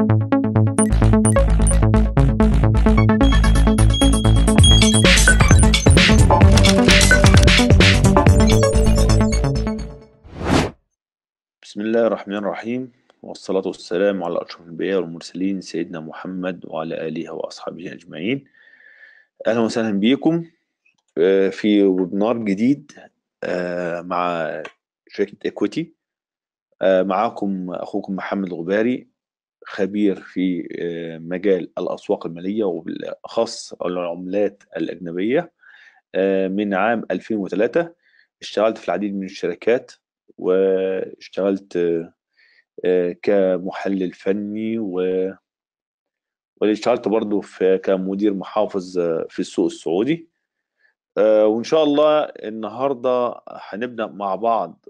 بسم الله الرحمن الرحيم والصلاة والسلام على أشرف الأنبياء والمرسلين سيدنا محمد وعلى آله وأصحابه أجمعين أهلا وسهلا بيكم آه، في ويبنار جديد آه، مع شركة إكويتي آه، معاكم أخوكم محمد الغباري خبير في آه، مجال الأسواق المالية وبالأخص العملات الأجنبية آه، من عام 2003 اشتغلت في العديد من الشركات واشتغلت آه، كمحلل فني و واشتغلت برضه في كمدير محافظ في السوق السعودي وان شاء الله النهارده هنبدا مع بعض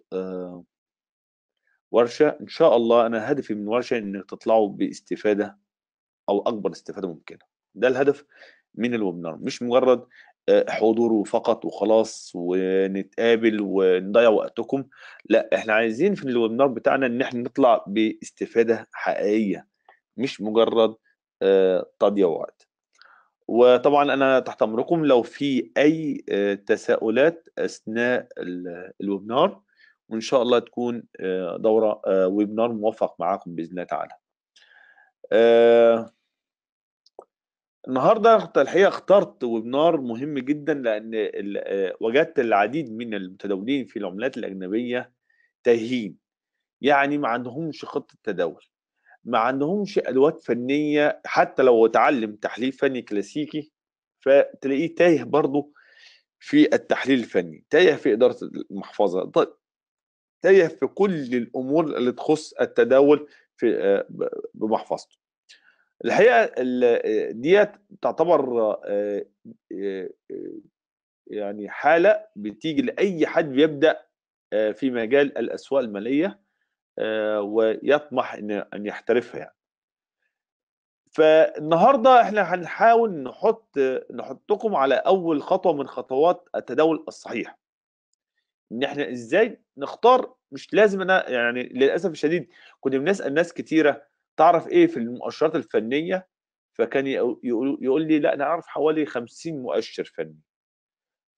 ورشه ان شاء الله انا هدفي من ورشه ان تطلعوا باستفاده او اكبر استفاده ممكنه ده الهدف من الويبنار مش مجرد آه، حضور فقط وخلاص ونتقابل ونضيع وقتكم لا احنا عايزين في الويبنار بتاعنا ان احنا نطلع باستفاده حقيقيه مش مجرد آه، تضييع وقت وطبعا انا تحت امركم لو في اي آه، تساؤلات اثناء الويبنار وان شاء الله تكون آه، دوره ويبنار آه، موفق معاكم باذن الله تعالى آه، النهارده الحقيقه اخترت ويبنار مهم جدا لان وجدت العديد من المتداولين في العملات الاجنبيه تاهين يعني ما عندهمش خطه تداول ما عندهمش ادوات فنيه حتى لو اتعلم تحليل فني كلاسيكي فتلاقيه تايه برضه في التحليل الفني تايه في اداره المحفظه طيب، تايه في كل الامور اللي تخص التداول في آه، بمحفظته الحقيقه آه، ديت تعتبر آه، يعني حاله بتيجي لاي حد بيبدا في مجال الاسواق الماليه ويطمح ان يحترفها يعني فالنهارده احنا هنحاول نحط نحطكم على اول خطوه من خطوات التداول الصحيح ان احنا ازاي نختار مش لازم انا يعني للاسف الشديد كنا بنسال ناس كتيره تعرف ايه في المؤشرات الفنيه فكان يقول, يقول لي لا انا اعرف حوالي 50 مؤشر فني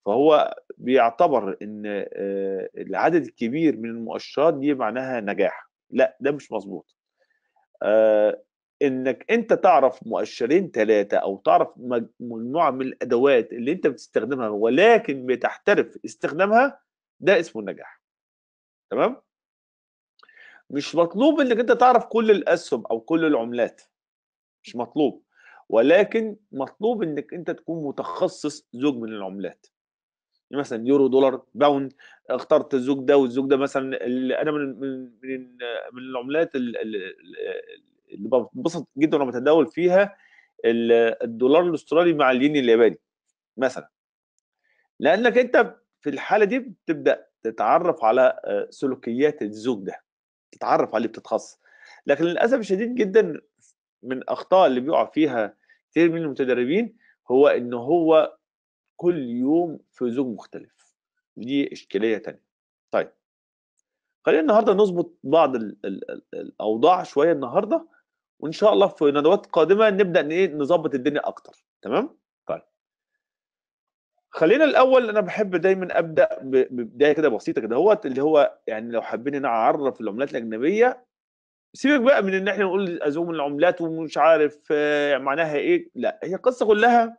فهو بيعتبر ان آه، العدد الكبير من المؤشرات دي معناها نجاح لا ده مش مظبوط آه، انك انت تعرف مؤشرين ثلاثه او تعرف مجموعه من الادوات اللي انت بتستخدمها ولكن بتحترف استخدامها ده اسمه النجاح تمام مش مطلوب انك انت تعرف كل الاسهم او كل العملات مش مطلوب ولكن مطلوب انك انت تكون متخصص زوج من العملات يعني مثلا يورو دولار باوند اخترت الزوج ده والزوج ده مثلا انا من من من, من العملات اللي بنبسط جدا لما بتداول فيها الدولار الاسترالي مع الين الياباني مثلا لانك انت في الحاله دي بتبدا تتعرف على آه، سلوكيات الزوج ده تتعرف عليه بتتخصص لكن للاسف الشديد جدا من اخطاء اللي بيقع فيها كتير من المتدربين هو ان هو كل يوم في زوج مختلف دي اشكاليه تانية طيب خلينا النهارده نظبط بعض الـ الـ الـ الاوضاع شويه النهارده وان شاء الله في ندوات قادمه نبدا ايه نظبط الدنيا اكتر تمام خلينا الاول انا بحب دايما ابدا ببدايه كده بسيطه كده هو اللي هو يعني لو حابين ان اعرف العملات الاجنبيه سيبك بقى من ان احنا نقول ازوم العملات ومش عارف آه، معناها ايه لا هي القصه كلها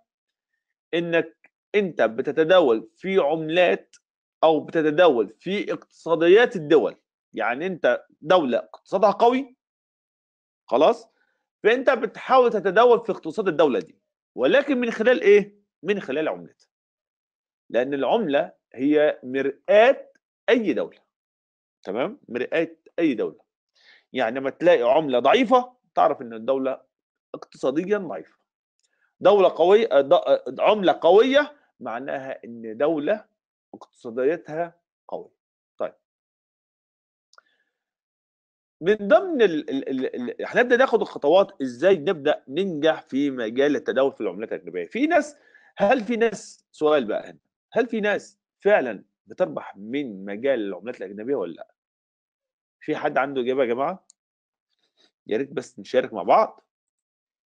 انك انت بتتداول في عملات او بتتداول في اقتصاديات الدول يعني انت دوله اقتصادها قوي خلاص فانت بتحاول تتداول في اقتصاد الدوله دي ولكن من خلال ايه من خلال عملتها لان العمله هي مراه اي دوله تمام مراه اي دوله يعني لما تلاقي عمله ضعيفه تعرف ان الدوله اقتصاديا ضعيفه دوله قويه آه، آه، عمله قويه معناها ان دوله اقتصاديتها قويه طيب من ضمن ال... ال... ال... هنبدا ناخد الخطوات ازاي نبدا ننجح في مجال التداول في العملات الاجنبيه في ناس هل في ناس سؤال بقى هنا هل في ناس فعلا بتربح من مجال العملات الاجنبيه ولا لا في حد عنده اجابه يا جماعه يا ريت بس نشارك مع بعض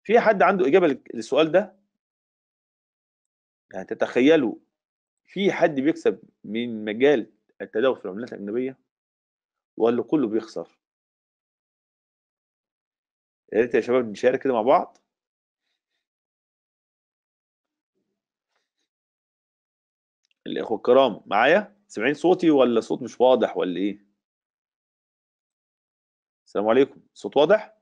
في حد عنده اجابه للسؤال ده يعني تتخيلوا في حد بيكسب من مجال التداول في العملات الاجنبيه ولا كله بيخسر يا ريت يا شباب نشارك كده مع بعض الاخوه الكرام معايا سامعين صوتي ولا صوت مش واضح ولا ايه السلام عليكم صوت واضح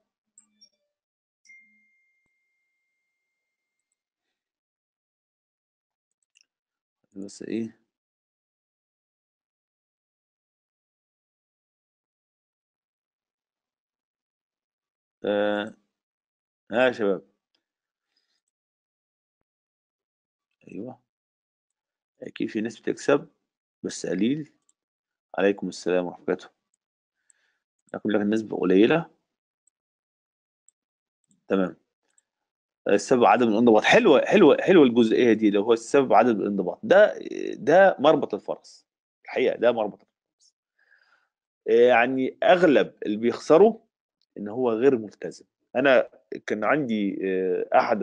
بس ايه آه. ها يا شباب ايوه اكيد في ناس بتكسب بس قليل عليكم السلام الله اقول لك الناس قليله تمام السبب عدم الانضباط حلوه حلوه حلوه الجزئيه دي اللي هو السبب عدم الانضباط ده ده مربط الفرس الحقيقه ده مربط الفرس يعني اغلب اللي بيخسروا ان هو غير ملتزم انا كان عندي آه، احد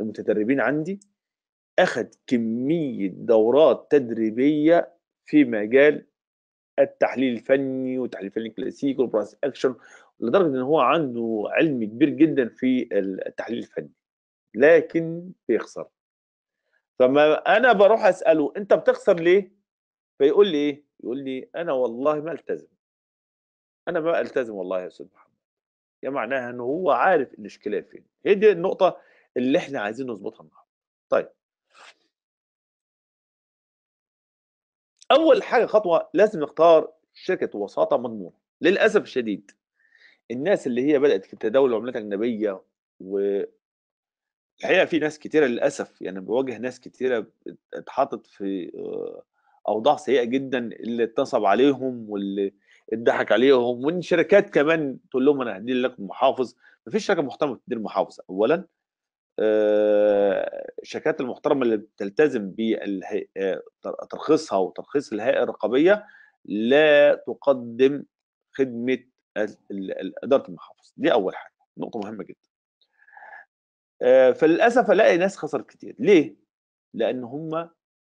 المتدربين عندي اخذ كميه دورات تدريبيه في مجال التحليل الفني والتحليل الفني الكلاسيكي والبراس اكشن لدرجه ان هو عنده علم كبير جدا في التحليل الفني لكن بيخسر فما انا بروح اساله انت بتخسر ليه فيقول لي ايه يقول لي انا والله ما التزم انا ما التزم والله يا استاذ محمد يا معناها ان هو عارف الاشكاليه فين هي دي النقطه اللي احنا عايزين نظبطها النهارده طيب اول حاجه خطوه لازم نختار شركه وساطه مضمونه للاسف الشديد الناس اللي هي بدات في تداول العملات الاجنبيه و الحقيقه في ناس كتيره للاسف يعني بواجه ناس كتيره اتحطت في آه، اوضاع سيئه جدا اللي اتنصب عليهم واللي اتضحك عليهم وان شركات كمان تقول لهم انا هدي لكم محافظ مفيش شركه محترمه بتدير محافظ اولا آه، الشركات المحترمه اللي بتلتزم بترخيصها آه، وترخيص الهيئه الرقابيه لا تقدم خدمه اداره المحافظ دي اول حاجه نقطه مهمه جدا آه، فللاسف الاقي ناس خسرت كتير ليه لان هم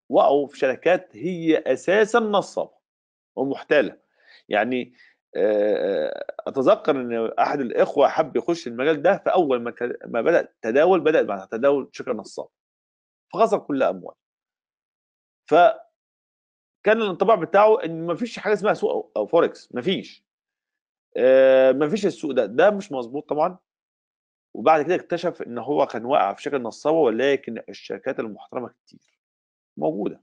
وقعوا في شركات هي اساسا نصابه ومحتاله يعني آه، آه، اتذكر ان احد الاخوه حب يخش المجال ده فاول ما ما بدا تداول بدا مع تداول شكر نصاب فخسر كل امواله ف كان الانطباع بتاعه ان ما فيش حاجه اسمها سوق او فوركس ما فيش آه، ما فيش السوق ده ده مش مظبوط طبعا وبعد كده اكتشف ان هو كان واقع في شركه نصابه ولكن الشركات المحترمه كتير موجوده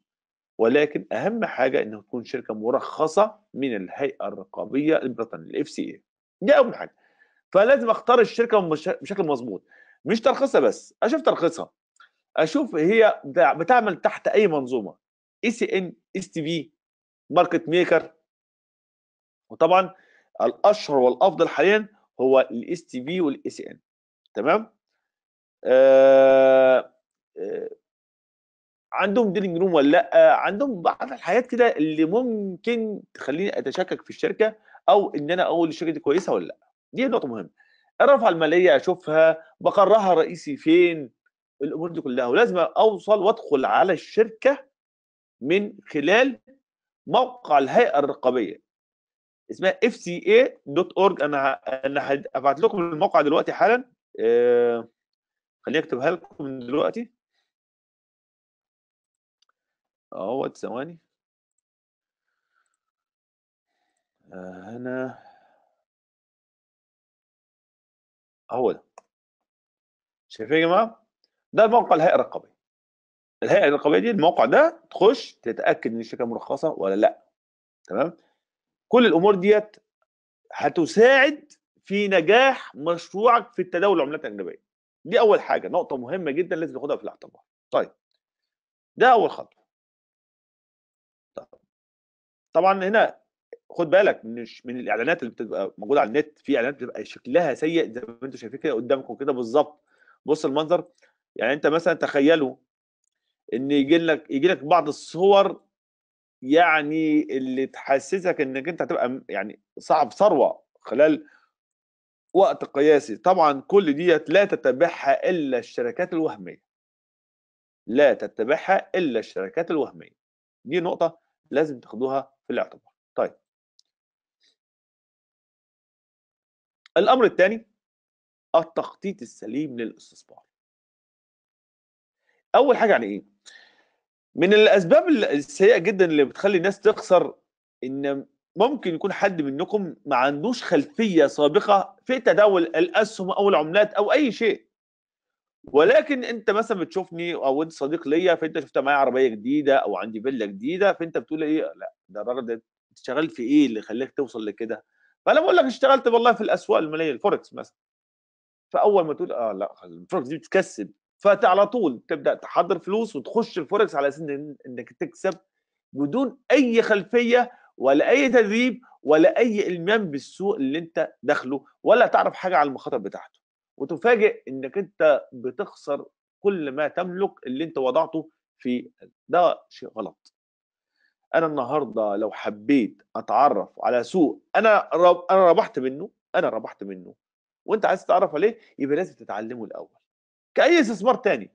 ولكن اهم حاجه انه تكون شركه مرخصه من الهيئه الرقابيه البريطانيه الاف سي اي دي اول حاجه فلازم اختار الشركه بشكل مظبوط مش ترخيصها بس اشوف ترخيصها اشوف هي بتعمل تحت اي منظومه اي سي ان اس تي في ماركت ميكر وطبعا الاشهر والافضل حاليا هو الاس تي في والاي سي e ان تمام آه, آه عندهم ديلينج روم ولا لا عندهم بعض الحاجات كده اللي ممكن تخليني اتشكك في الشركه او ان انا اقول الشركه دي كويسه ولا لا دي نقطه مهمه الرفعه الماليه اشوفها بقرها الرئيسي فين الامور دي كلها ولازم اوصل وادخل على الشركه من خلال موقع الهيئه الرقابيه اسمها fca.org انا انا هبعت لكم الموقع دلوقتي حالا آه، خليني اكتبها لكم دلوقتي اهوت ثواني آه، هنا اهو ده شايفين يا جماعه ده موقع الهيئه الرقابيه الهيئه الرقابيه دي الموقع ده تخش تتاكد ان الشركه مرخصه ولا لا تمام كل الامور ديت هتساعد في نجاح مشروعك في التداول العملات الاجنبيه دي اول حاجه نقطه مهمه جدا لازم تاخدها في الاعتبار طيب ده اول خطوه طبعًا هنا خُد بالك مش من الإعلانات اللي بتبقى موجودة على النت، في إعلانات بتبقى شكلها سيء زي ما أنتم شايفين كده قدّامكم كده بالظبط بُص المنظر، يعني أنت مثلًا تخيّلوا إن يجي لك يجي لك بعض الصور يعني اللي تحسّسك إنّك أنت هتبقى يعني صاحب ثروة خلال وقت قياسي، طبعًا كل ديت لا تتبعها إلا الشركات الوهمية. لا تتبعها إلا الشركات الوهمية، دي نقطة لازم تاخدوها بالاعتبار طيب الامر الثاني التخطيط السليم للاستثمار اول حاجه يعني ايه من الاسباب السيئه جدا اللي بتخلي الناس تخسر ان ممكن يكون حد منكم ما عندوش خلفيه سابقه في تداول الاسهم او العملات او اي شيء ولكن انت مثلا بتشوفني او انت صديق ليا فانت شفت معايا عربيه جديده او عندي فيلا جديده فانت بتقول ايه لا ده الراجل ده اشتغلت في ايه اللي خلاك توصل لكده فانا بقول لك اشتغلت والله في الاسواق الماليه الفوركس مثلا فاول ما تقول اه لا الفوركس دي بتكسب فانت على طول تبدا تحضر فلوس وتخش الفوركس على اساس انك تكسب بدون اي خلفيه ولا اي تدريب ولا اي المام بالسوق اللي انت داخله ولا تعرف حاجه على المخاطر بتاعته وتفاجئ انك انت بتخسر كل ما تملك اللي انت وضعته في ده شيء غلط انا النهارده لو حبيت اتعرف على سوق انا رب انا ربحت منه انا ربحت منه وانت عايز تتعرف عليه يبقى لازم تتعلمه الاول كاي استثمار تاني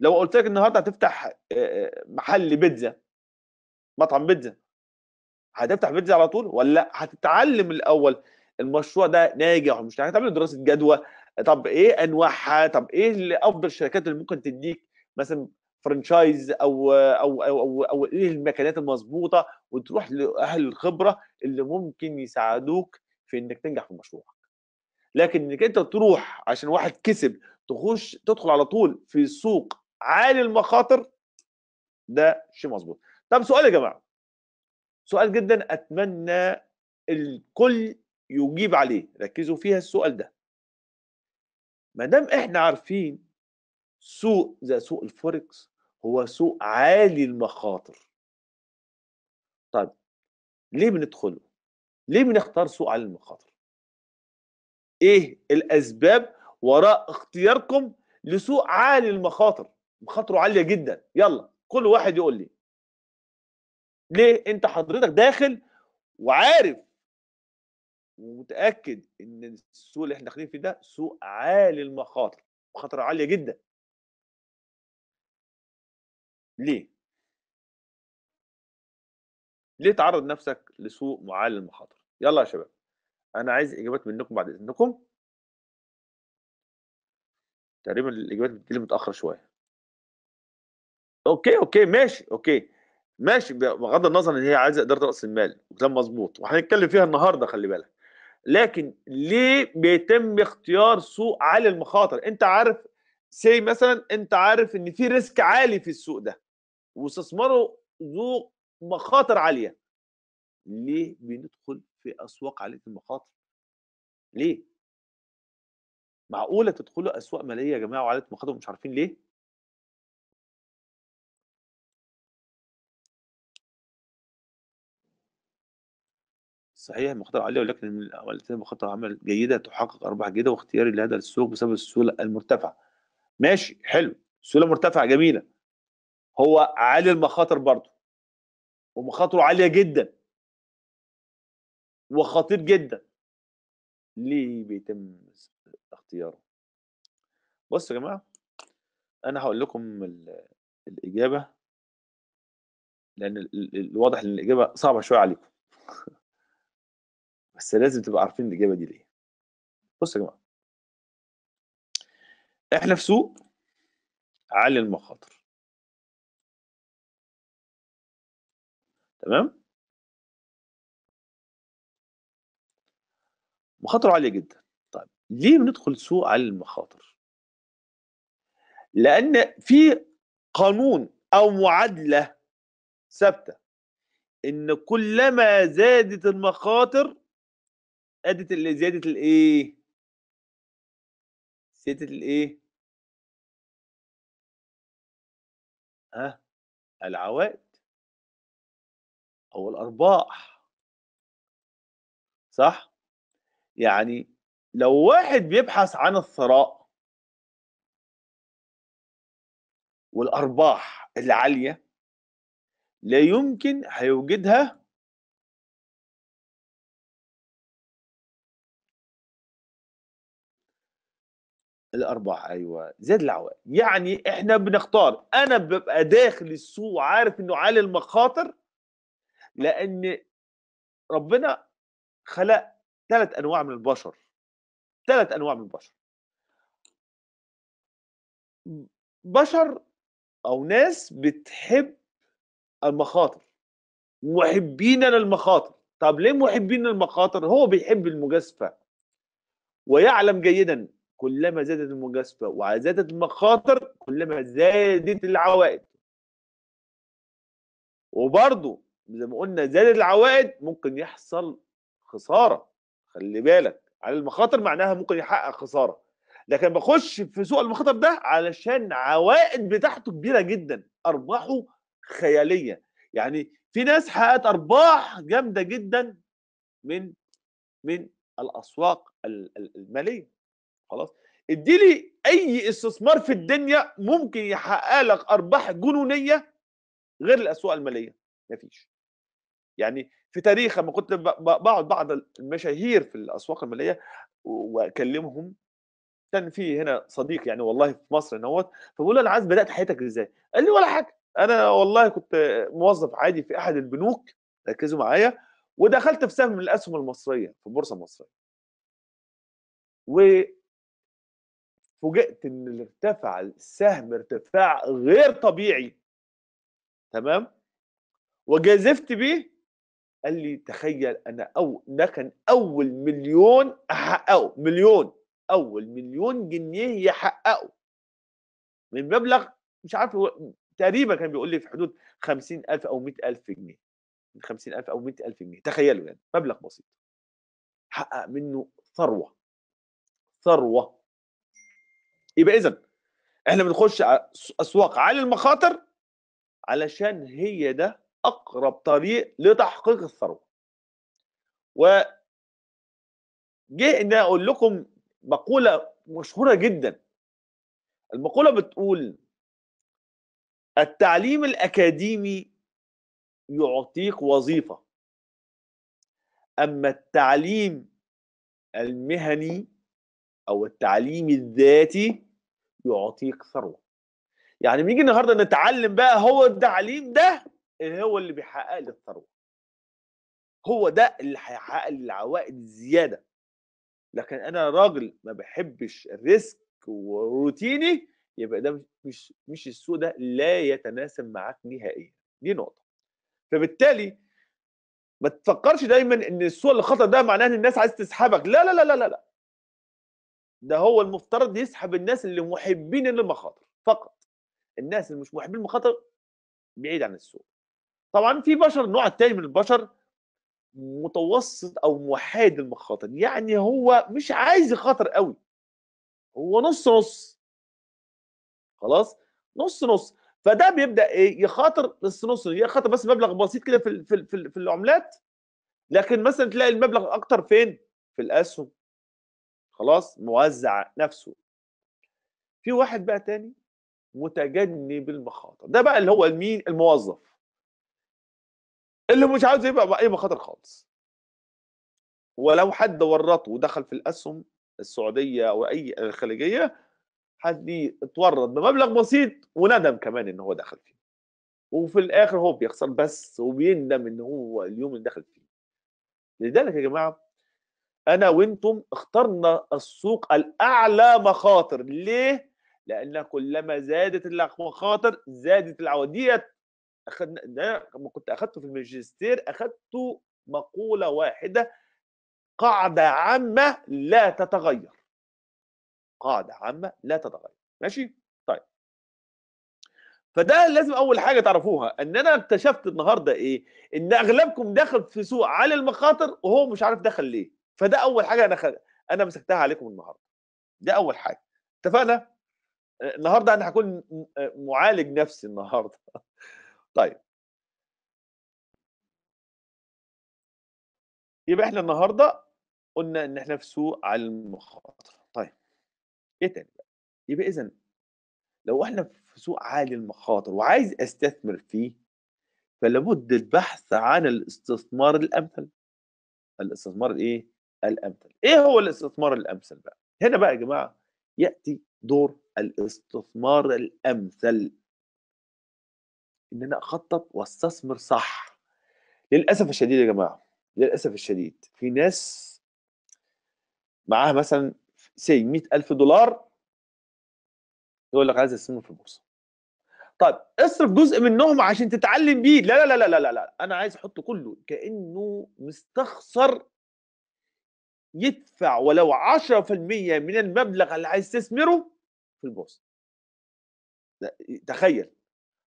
لو قلت لك النهارده هتفتح محل بيتزا مطعم بيتزا هتفتح بيتزا على طول ولا هتتعلم الاول المشروع ده ناجح ومش ناجح هتعمل دراسه جدوى طب ايه انواعها طب ايه اللي افضل الشركات اللي ممكن تديك مثلا فرانشايز أو, او او او او ايه المكانات المظبوطه وتروح لاهل الخبره اللي ممكن يساعدوك في انك تنجح في مشروعك لكن انك انت تروح عشان واحد كسب تخش تدخل على طول في سوق عالي المخاطر ده شيء مظبوط طب سؤال يا جماعه سؤال جدا اتمنى الكل يجيب عليه ركزوا فيها السؤال ده ما دام احنا عارفين سوق زي سوق الفوركس هو سوق عالي المخاطر طيب ليه بندخله ليه بنختار سوق عالي المخاطر ايه الاسباب وراء اختياركم لسوق عالي المخاطر مخاطره عاليه جدا يلا كل واحد يقول لي ليه انت حضرتك داخل وعارف ومتاكد ان السوق اللي احنا داخلين فيه ده سوق عالي المخاطر مخاطر عاليه جدا ليه ليه تعرض نفسك لسوق معالي المخاطر يلا يا شباب انا عايز اجابات منكم بعد اذنكم تقريبا الاجابات بتجيلي متاخر شويه اوكي اوكي ماشي اوكي ماشي بغض النظر ان هي عايزه اداره راس المال وكلام مظبوط وهنتكلم فيها النهارده خلي بالك لكن ليه بيتم اختيار سوق عالي المخاطر انت عارف سي مثلا انت عارف ان في ريسك عالي في السوق ده واستثماره ذو مخاطر عاليه ليه بندخل في اسواق عاليه المخاطر ليه معقوله تدخلوا اسواق ماليه يا جماعه وعاليه مخاطر ومش عارفين ليه صحيح المخاطرة عالية ولكن مخاطرة عمل جيدة تحقق أرباح جيدة واختياري لهذا السوق بسبب السيولة المرتفعة ماشي حلو السيولة مرتفعة جميلة هو عالي المخاطر برضه ومخاطره عالية جدا وخطير جدا ليه بيتم اختياره بصوا يا جماعة أنا هقول لكم الإجابة لأن الواضح إن الإجابة صعبة شوية عليكم بس لازم تبقى عارفين الاجابه دي ليه بصوا يا جماعه احنا في سوق عالي المخاطر تمام مخاطره عاليه جدا طيب ليه بندخل سوق عالي المخاطر لان في قانون او معادله ثابته ان كلما زادت المخاطر زياده الايه زياده الايه ها آه، العوائد او الارباح صح يعني لو واحد بيبحث عن الثراء والارباح العاليه لا يمكن هيوجدها الأربعة ايوه زاد العوائد يعني احنا بنختار انا ببقى داخل السوق وعارف انه عالي المخاطر لان ربنا خلق ثلاث انواع من البشر ثلاث انواع من البشر بشر او ناس بتحب المخاطر محبين للمخاطر طب ليه محبين للمخاطر هو بيحب المجازفه ويعلم جيدا كلما زادت المجازفه وزادت المخاطر كلما زادت العوائد وبرضو زي ما قلنا زادت العوائد ممكن يحصل خساره خلي بالك على المخاطر معناها ممكن يحقق خساره لكن بخش في سوق المخاطر ده علشان عوائد بتاعته كبيره جدا ارباحه خياليه يعني في ناس حققت ارباح جامده جدا من من الاسواق الماليه خلاص اديلي اي استثمار في الدنيا ممكن يحقق لك ارباح جنونيه غير الاسواق الماليه مفيش يعني في تاريخ لما كنت بقعد بعض المشاهير في الاسواق الماليه واكلمهم كان في هنا صديق يعني والله في مصر نوت فبقول له انا بدات حياتك ازاي؟ قال لي ولا حاجه انا والله كنت موظف عادي في احد البنوك ركزوا معايا ودخلت في سهم من الاسهم المصريه في البورصه المصريه فوجئت ان ارتفع السهم ارتفاع غير طبيعي تمام وجازفت بيه قال لي تخيل انا او ده كان اول مليون احققه مليون اول مليون جنيه يحققه من مبلغ مش عارف تقريبا كان بيقول لي في حدود 50000 او 100000 جنيه من 50000 او 100000 جنيه تخيلوا يعني مبلغ بسيط حقق منه ثروه ثروه يبقى اذا احنا بنخش اسواق على المخاطر علشان هي ده اقرب طريق لتحقيق الثروه و جه ان اقول لكم مقوله مشهوره جدا المقوله بتقول التعليم الاكاديمي يعطيك وظيفه اما التعليم المهني او التعليم الذاتي يعطيك ثروه يعني بنيجي النهارده نتعلم بقى هو التعليم ده اللي هو اللي بيحقق لي الثروه هو ده اللي هيحقق لي العوائد الزياده لكن انا راجل ما بحبش الريسك وروتيني يبقى ده مش مش السوق ده لا يتناسب معاك نهائيا دي نقطه فبالتالي ما تفكرش دايما ان السوق اللي خطر ده معناه ان الناس عايز تسحبك لا لا لا لا لا ده هو المفترض يسحب الناس اللي محبين للمخاطر فقط الناس اللي مش محبين للمخاطر بعيد عن السوق طبعا في بشر النوع الثاني من البشر متوسط او محايد المخاطر يعني هو مش عايز يخاطر قوي هو نص نص خلاص نص نص فده بيبدا ايه يخاطر نص نص يخاطر بس مبلغ بسيط كده في في في العملات لكن مثلا تلاقي المبلغ اكتر فين في الاسهم خلاص موزع نفسه في واحد بقى تاني متجنب المخاطر ده بقى اللي هو المين الموظف اللي مش عاوز يبقى اي مخاطر خالص ولو حد ورطه ودخل في الاسهم السعوديه او اي خليجيه حد اتورط بمبلغ بسيط وندم كمان ان هو دخل فيه وفي الاخر هو بيخسر بس وبيندم ان هو اليوم اللي دخل فيه لذلك يا جماعه انا وانتم اخترنا السوق الاعلى مخاطر ليه لان كلما زادت المخاطر زادت العوديه اخذنا ما كنت اخذته في الماجستير اخذته مقوله واحده قاعده عامه لا تتغير قاعده عامه لا تتغير ماشي طيب فده لازم اول حاجه تعرفوها ان انا اكتشفت النهارده ايه ان اغلبكم دخل في سوق عالي المخاطر وهو مش عارف دخل ليه فده اول حاجه انا خد... انا مسكتها عليكم النهارده ده اول حاجه اتفقنا آه، النهارده انا هكون آه، معالج نفسي النهارده طيب يبقى احنا النهارده قلنا ان احنا في سوق على المخاطره طيب ايه تاني بقى يبقى اذا لو احنا في سوق عالي المخاطر وعايز استثمر فيه فلابد البحث عن الاستثمار الامثل الاستثمار الايه الامثل ايه هو الاستثمار الامثل بقى هنا بقى يا جماعه ياتي دور الاستثمار الامثل ان انا اخطط واستثمر صح للاسف الشديد يا جماعه للاسف الشديد في ناس معاها مثلا سي 100000 دولار يقول لك عايز استثمر في البورصه طيب اصرف جزء منهم عشان تتعلم بيه لا لا لا لا لا لا انا عايز احطه كله كانه مستخسر يدفع ولو 10% من المبلغ اللي عايز في البورصه تخيل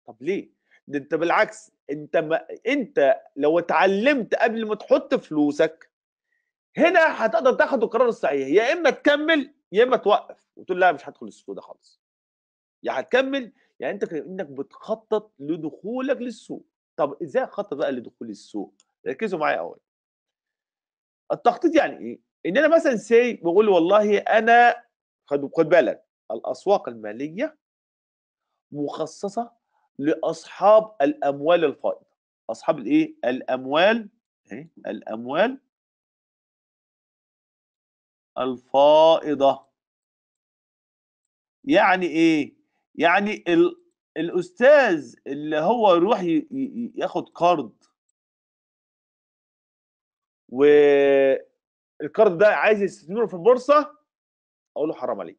طب ليه ده انت بالعكس انت ما انت لو اتعلمت قبل ما تحط فلوسك هنا هتقدر تاخد القرار الصحيح يا اما تكمل يا اما توقف وتقول لا مش هدخل السوق ده خالص يا هتكمل يعني انت انك بتخطط لدخولك للسوق طب ازاي اخطط بقى لدخول السوق ركزوا معايا اول التخطيط يعني ايه ان انا مثلا سي بقول والله انا خد خد بالك الاسواق الماليه مخصصه لاصحاب الاموال الفائضه اصحاب الايه الاموال ايه الاموال الفائضه يعني ايه يعني ال... الاستاذ اللي هو يروح ي... ياخد قرض و الكارد ده عايز يستثمره في البورصه اقول له حرام عليك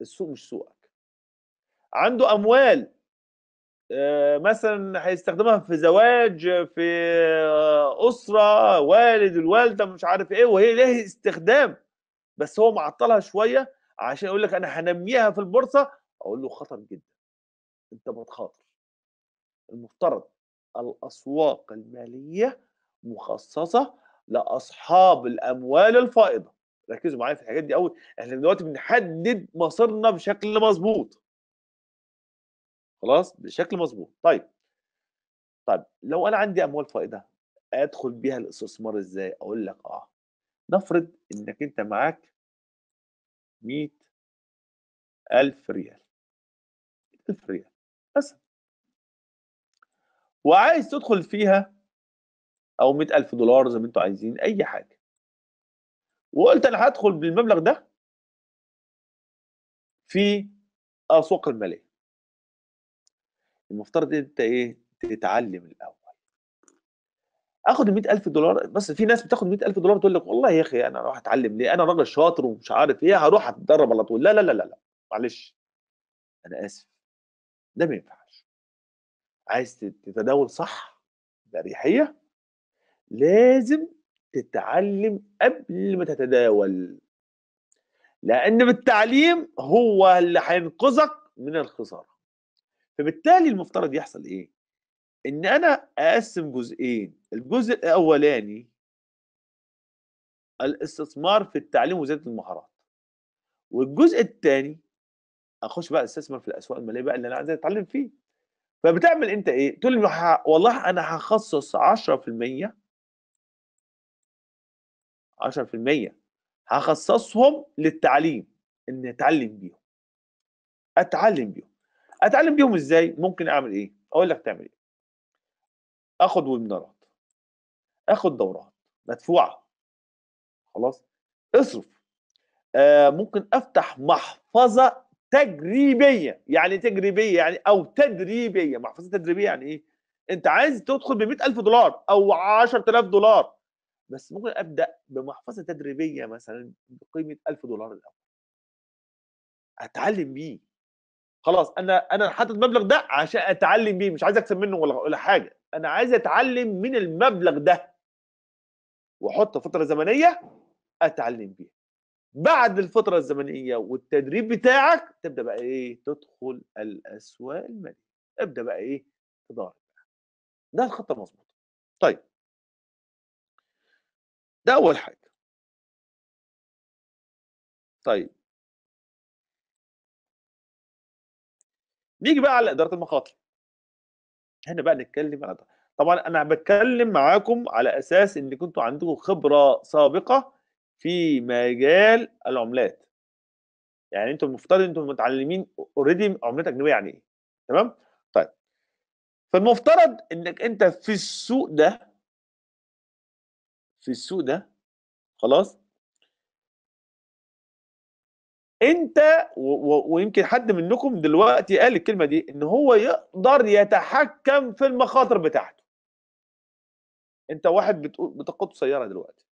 السوق مش سوقك عنده اموال آه، مثلا هيستخدمها في زواج في آه، اسره والد الوالده مش عارف ايه وهي ليه استخدام بس هو معطلها شويه عشان يقول لك انا هنميها في البورصه اقول له خطر جدا انت بتخاطر المفترض الاسواق الماليه مخصصه لاصحاب الاموال الفائضه ركزوا معايا في الحاجات دي قوي احنا دلوقتي بنحدد مصيرنا بشكل مظبوط خلاص بشكل مظبوط طيب طيب لو انا عندي اموال فائضه ادخل بيها الاستثمار ازاي اقول لك اه نفرض انك انت معاك 100 ألف ريال ألف ريال مثلا وعايز تدخل فيها او 100000 دولار زي ما انتوا عايزين اي حاجه وقلت انا هدخل بالمبلغ ده في اسواق الماليه المفترض انت ايه تتعلم الاول اخد مئة 100000 دولار بس في ناس بتاخد 100000 دولار تقول لك والله يا اخي انا اروح اتعلم ليه انا راجل شاطر ومش عارف ايه هروح اتدرب على طول لا لا لا لا, لا. معلش انا اسف ده ما ينفعش عايز تتداول صح باريحيه لازم تتعلم قبل ما تتداول لان بالتعليم هو اللي هينقذك من الخساره فبالتالي المفترض يحصل ايه ان انا اقسم جزئين الجزء الاولاني الاستثمار في التعليم وزياده المهارات والجزء الثاني اخش بقى استثمر في الاسواق الماليه بقى اللي انا عايز اتعلم فيه فبتعمل انت ايه تقول لي والله انا هخصص 10% 10% هخصصهم للتعليم ان اتعلم بيهم اتعلم بيهم اتعلم بيهم ازاي ممكن اعمل ايه اقول لك تعمل ايه اخد ويبنارات اخد دورات مدفوعه خلاص اصرف آه ممكن افتح محفظه تجريبيه يعني تجريبيه يعني او تدريبيه محفظه تدريبيه يعني ايه انت عايز تدخل ب 100000 دولار او 10000 دولار بس ممكن ابدا بمحفظه تدريبيه مثلا بقيمه 1000 دولار الاول اتعلم بيه خلاص انا انا حاطط المبلغ ده عشان اتعلم بيه مش عايز اكسب منه ولا ولا حاجه انا عايز اتعلم من المبلغ ده واحط فتره زمنيه اتعلم بيها بعد الفتره الزمنيه والتدريب بتاعك تبدا بقى ايه تدخل الاسواق الماليه ابدا بقى ايه تدار ده الخطه المظبوطه طيب ده اول حاجه طيب نيجي بقى على اداره المخاطر هنا بقى نتكلم على ده. طبعا انا بتكلم معاكم على اساس ان كنتوا عندكم خبره سابقه في مجال العملات يعني انتم المفترض انتم متعلمين اوريدي عملات اجنبيه يعني ايه تمام طيب فالمفترض انك انت في السوق ده في السوق ده خلاص انت ويمكن حد منكم دلوقتي قال الكلمه دي ان هو يقدر يتحكم في المخاطر بتاعته انت واحد بتقول بتقود سياره دلوقتي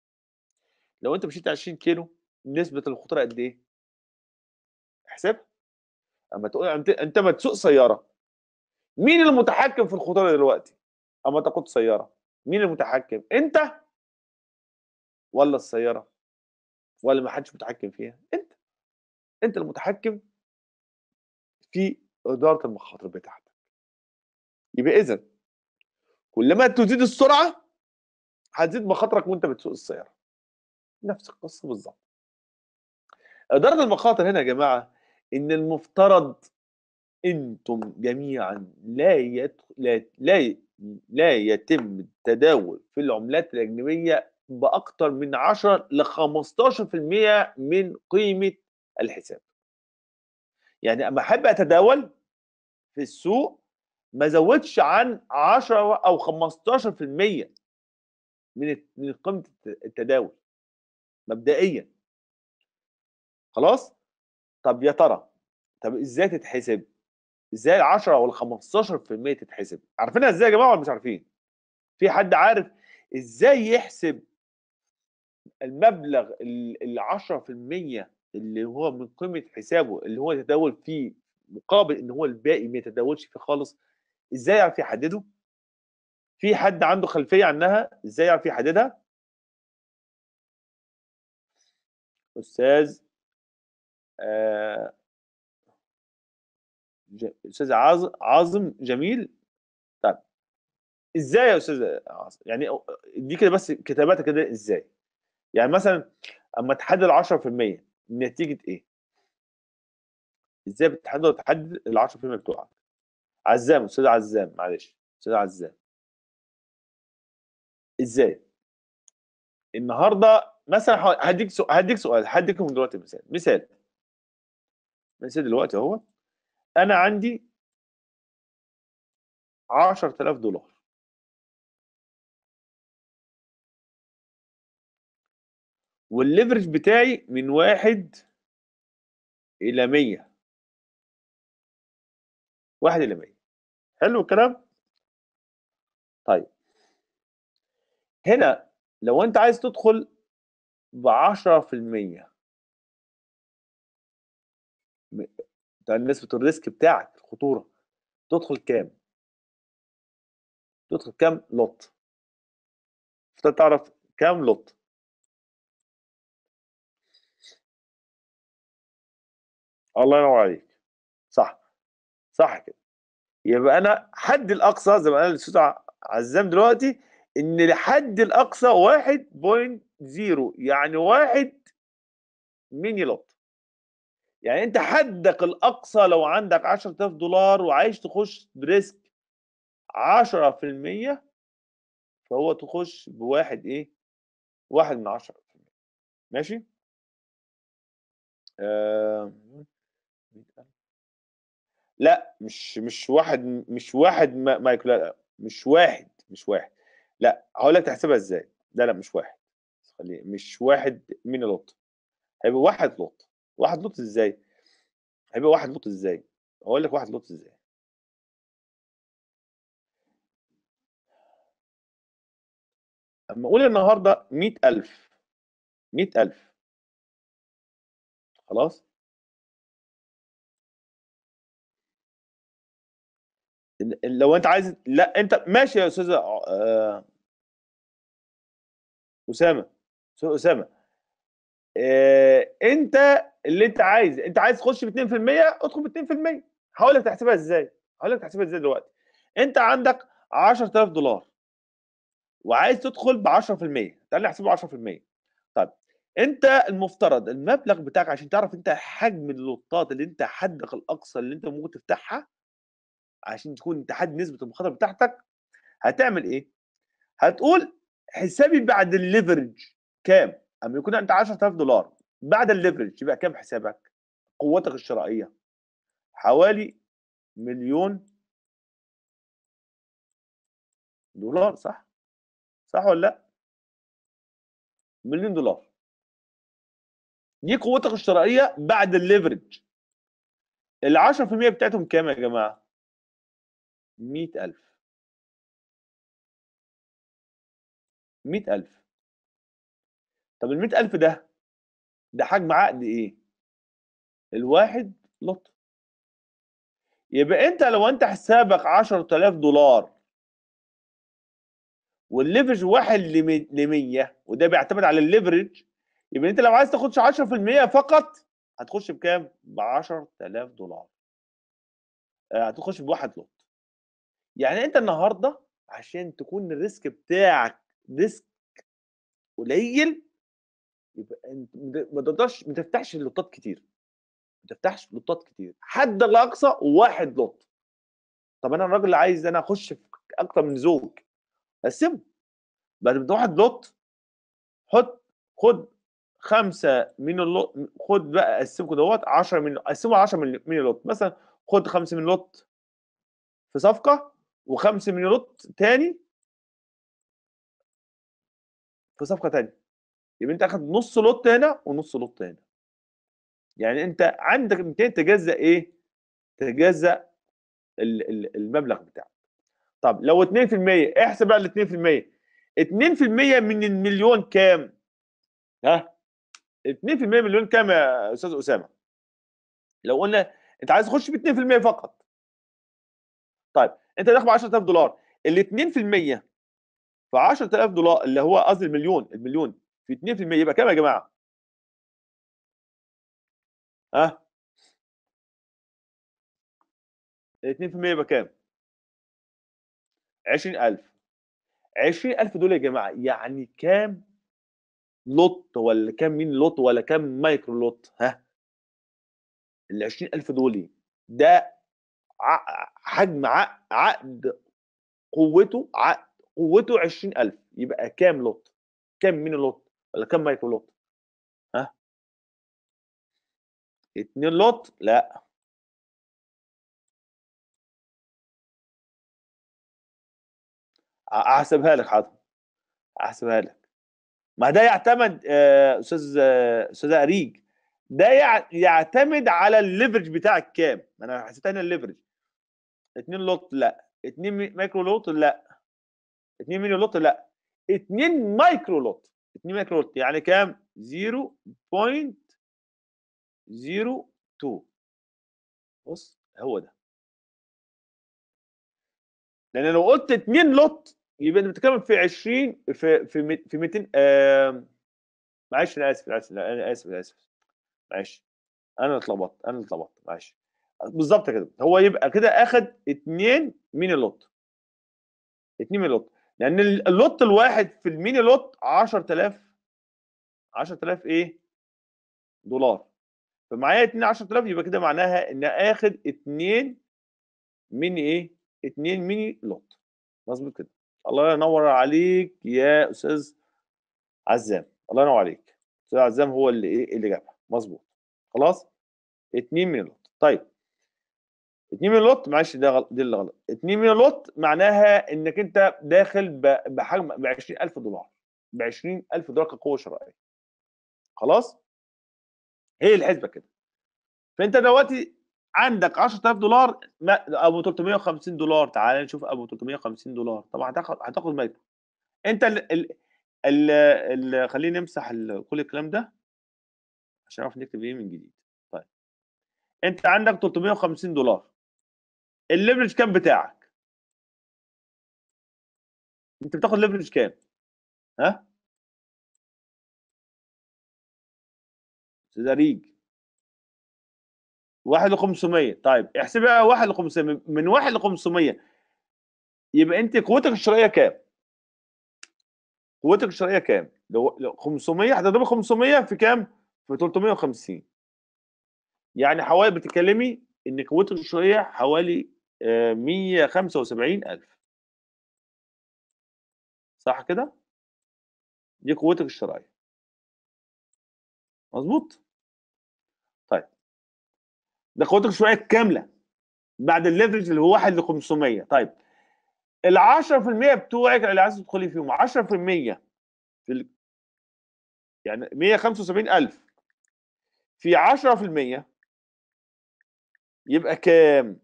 لو انت مشيت 20 كيلو نسبه الخطوره قد ايه احسبها اما تقول انت انت ما تسوق سياره مين المتحكم في الخطوره دلوقتي اما تقود سياره مين المتحكم انت ولا السياره ولا ما حدش متحكم فيها انت انت المتحكم في اداره المخاطر بتاعتك يبقى اذا كلما تزيد السرعه هتزيد مخاطرك وانت بتسوق السياره نفس القصه بالظبط اداره المخاطر هنا يا جماعه ان المفترض انتم جميعا لا يدخل لا لا, لا يتم التداول في العملات الاجنبيه باكثر من 10 ل 15% من قيمه الحساب يعني اما احب اتداول في السوق ما زودش عن 10 او 15% من من قيمه التداول مبدئيا خلاص طب يا ترى طب ازاي تتحسب ازاي ال 10 وال 15% تتحسب عارفينها ازاي يا جماعه ولا مش عارفين في حد عارف ازاي يحسب المبلغ ال 10% اللي هو من قيمه حسابه اللي هو يتداول فيه مقابل ان هو الباقي ما يتداولش فيه خالص ازاي يعرف يحدده؟ في حد عنده خلفيه عنها ازاي يعرف يحددها؟ استاذ آه استاذ عاظم عاظم جميل طيب ازاي يا استاذ عاظم يعني دي كده بس كتاباتها كده ازاي يعني مثلا اما تحدد 10% نتيجه ايه؟ ازاي بتحدد وتحدد ال 10% بتوعك؟ عزام استاذ عزام معلش استاذ عزام ازاي؟ النهارده مثلا هديك سؤال هديك سؤال هديكم دلوقتي مثال مثال مثال دلوقتي اهو انا عندي 10000 دولار والليفرج بتاعي من واحد الى 100 واحد الى 100 حلو الكلام طيب هنا لو انت عايز تدخل ب 10% نسبة الريسك بتاعك الخطورة تدخل كام؟ تدخل كام لوت؟ تعرف كام لوت؟ الله ينور عليك صح صح كده يبقى انا حد الاقصى زي ما قال الاستاذ عزام دلوقتي ان الحد الاقصى 1.0 يعني واحد ميني لوت يعني انت حدك الاقصى لو عندك 10000 دولار وعايز تخش بريسك 10% فهو تخش بواحد ايه؟ واحد من 10% ماشي؟ آه لا مش مش واحد مش واحد مايكل لا, مش واحد مش واحد لا هقول لك تحسبها ازاي لا لا مش واحد مش واحد من لوط هيبقى واحد لوط واحد لوط ازاي هيبقى واحد لوط ازاي هقول لك واحد لوط ازاي اما اقول النهارده 100000 100000 خلاص لو انت عايز لا انت ماشي يا استاذ آه، آه، اسامه استاذ اسامه آه... انت اللي انت عايز انت عايز تخش ب 2% ادخل ب 2% هقول لك تحسبها ازاي هقول لك تحسبها ازاي دلوقتي انت عندك 10000 دولار وعايز تدخل ب 10% تعالى نحسبه 10% طيب انت المفترض المبلغ بتاعك عشان تعرف انت حجم اللوطات اللي انت حدك الاقصى اللي انت ممكن تفتحها عشان تكون تحدي نسبه المخاطره بتاعتك هتعمل ايه؟ هتقول حسابي بعد الليفرج كام؟ اما يكون انت 10000 دولار بعد الليفرج يبقى كام حسابك؟ قوتك الشرائيه حوالي مليون دولار صح؟ صح ولا لا؟ مليون دولار دي قوتك الشرائيه بعد الليفرج ال 10% بتاعتهم كام يا جماعه؟ مئة ألف مئة ألف طب المئة ألف ده ده حجم عقد إيه؟ الواحد لط يبقى أنت لو أنت حسابك عشرة آلاف دولار والليفرج واحد ل 100 وده بيعتمد على الليفرج يبقى انت لو عايز تاخدش 10% فقط هتخش بكام؟ ب 10000 دولار. آه، هتخش بواحد لوت. يعني انت النهارده عشان تكون الريسك بتاعك ريسك قليل يبقى انت ما تقدرش ما تفتحش لوتات كتير ما تفتحش لوتات كتير حد الاقصى واحد لوت طب انا الراجل اللي عايز انا اخش في اكتر من زوج قسمه بعد ما واحد لوت حط خد خمسة من اللوت خد بقى قسمكم دوت 10 من قسموا 10 من اللوت مثلا خد خمسة من اللوت في صفقة و5 مليون تاني في صفقه تانيه يبقى انت اخد نص لوت هنا ونص لوت هنا يعني انت عندك امكانيه تجزا ايه؟ تجزا المبلغ بتاعك طب لو 2% احسب بقى ال 2% 2% من المليون كام؟ ها؟ 2% مليون كام يا استاذ اسامه؟ لو قلنا انت عايز تخش ب 2% فقط طيب انت داخل ب 10000 دولار ال 2% في 10000 دولار اللي هو قصدي المليون المليون في 2% يبقى كام يا جماعه؟ ها؟ ال 2% يبقى كام؟ 20000 20000 دول يا جماعه يعني كام لوت ولا كام مين لوت ولا كام مايكرو لوت ها؟ ال 20000 دول ده حجم عقد قوته عقد قوته 20000 يبقى كام لوت؟ كام ميني لوت؟ ولا كام مايكرو لوت؟ ها؟ 2 لوت؟ لا احسبها لك حاضر احسبها لك ما ده يعتمد آه، استاذ استاذ اريج ده يعتمد على الليفرج بتاعك كام انا حسيت انا الليفرج 2 لوت لا 2 مايكرو لوت لا 2 مليون لوت لا 2 مايكرو لوت 2 مايكرو لوت يعني كام 0.02 بص هو ده لان لو قلت 2 لوت يبقى انت بتتكلم في 20 في في في 200 معلش انا اسف انا اسف انا اسف معلش انا اتلخبطت انا اتلخبطت معلش بالظبط كده هو يبقى كده اخد اتنين ميني لوت اتنين ميني لوت لان اللوت الواحد في الميني لوت 10000 10000 ايه دولار فمعايا 2 10000 يبقى كده معناها ان اخد 2 ميني ايه 2 ميني لوت مظبوط كده الله ينور عليك يا استاذ عزام الله ينور عليك استاذ عزام هو اللي ايه اللي جابها مظبوط خلاص 2 ميني لوت طيب اتنين مليون لوت معلش ده غلط دي اللي غلط اتنين مليون لوت معناها انك انت داخل بحجم ب 20000 دولار ب 20000 دولار كقوه شرائيه خلاص هي الحسبه كده فانت دلوقتي عندك 10000 دولار ابو 350 دولار تعال نشوف ابو 350 دولار طبعا هتاخد هتاخد ميت انت ال ال ال ال خلينا نمسح كل الكلام ده عشان اعرف نكتب ايه من جديد طيب انت عندك 350 دولار الليفرج كام بتاعك انت بتاخد ليفرج كام ها سيزاريج 1 ل 500 طيب احسبها 1 ل 500 من 1 ل 500 يبقى انت قوتك الشرائيه كام؟ قوتك الشرائيه كام؟ لو 500 هتضرب 500 في كام؟ في 350 يعني حوالي بتتكلمي ان قوتك الشرائيه حوالي 175000 آه، صح كده دي قوتك الشرائية مظبوط طيب ده قوتك الشرائية الكاملة بعد الليفرج اللي هو 1 ل 500 طيب ال 10% بتوعك اللي عايز تدخلي فيهم 10% في ال... يعني 175000 في 10% يبقى كام؟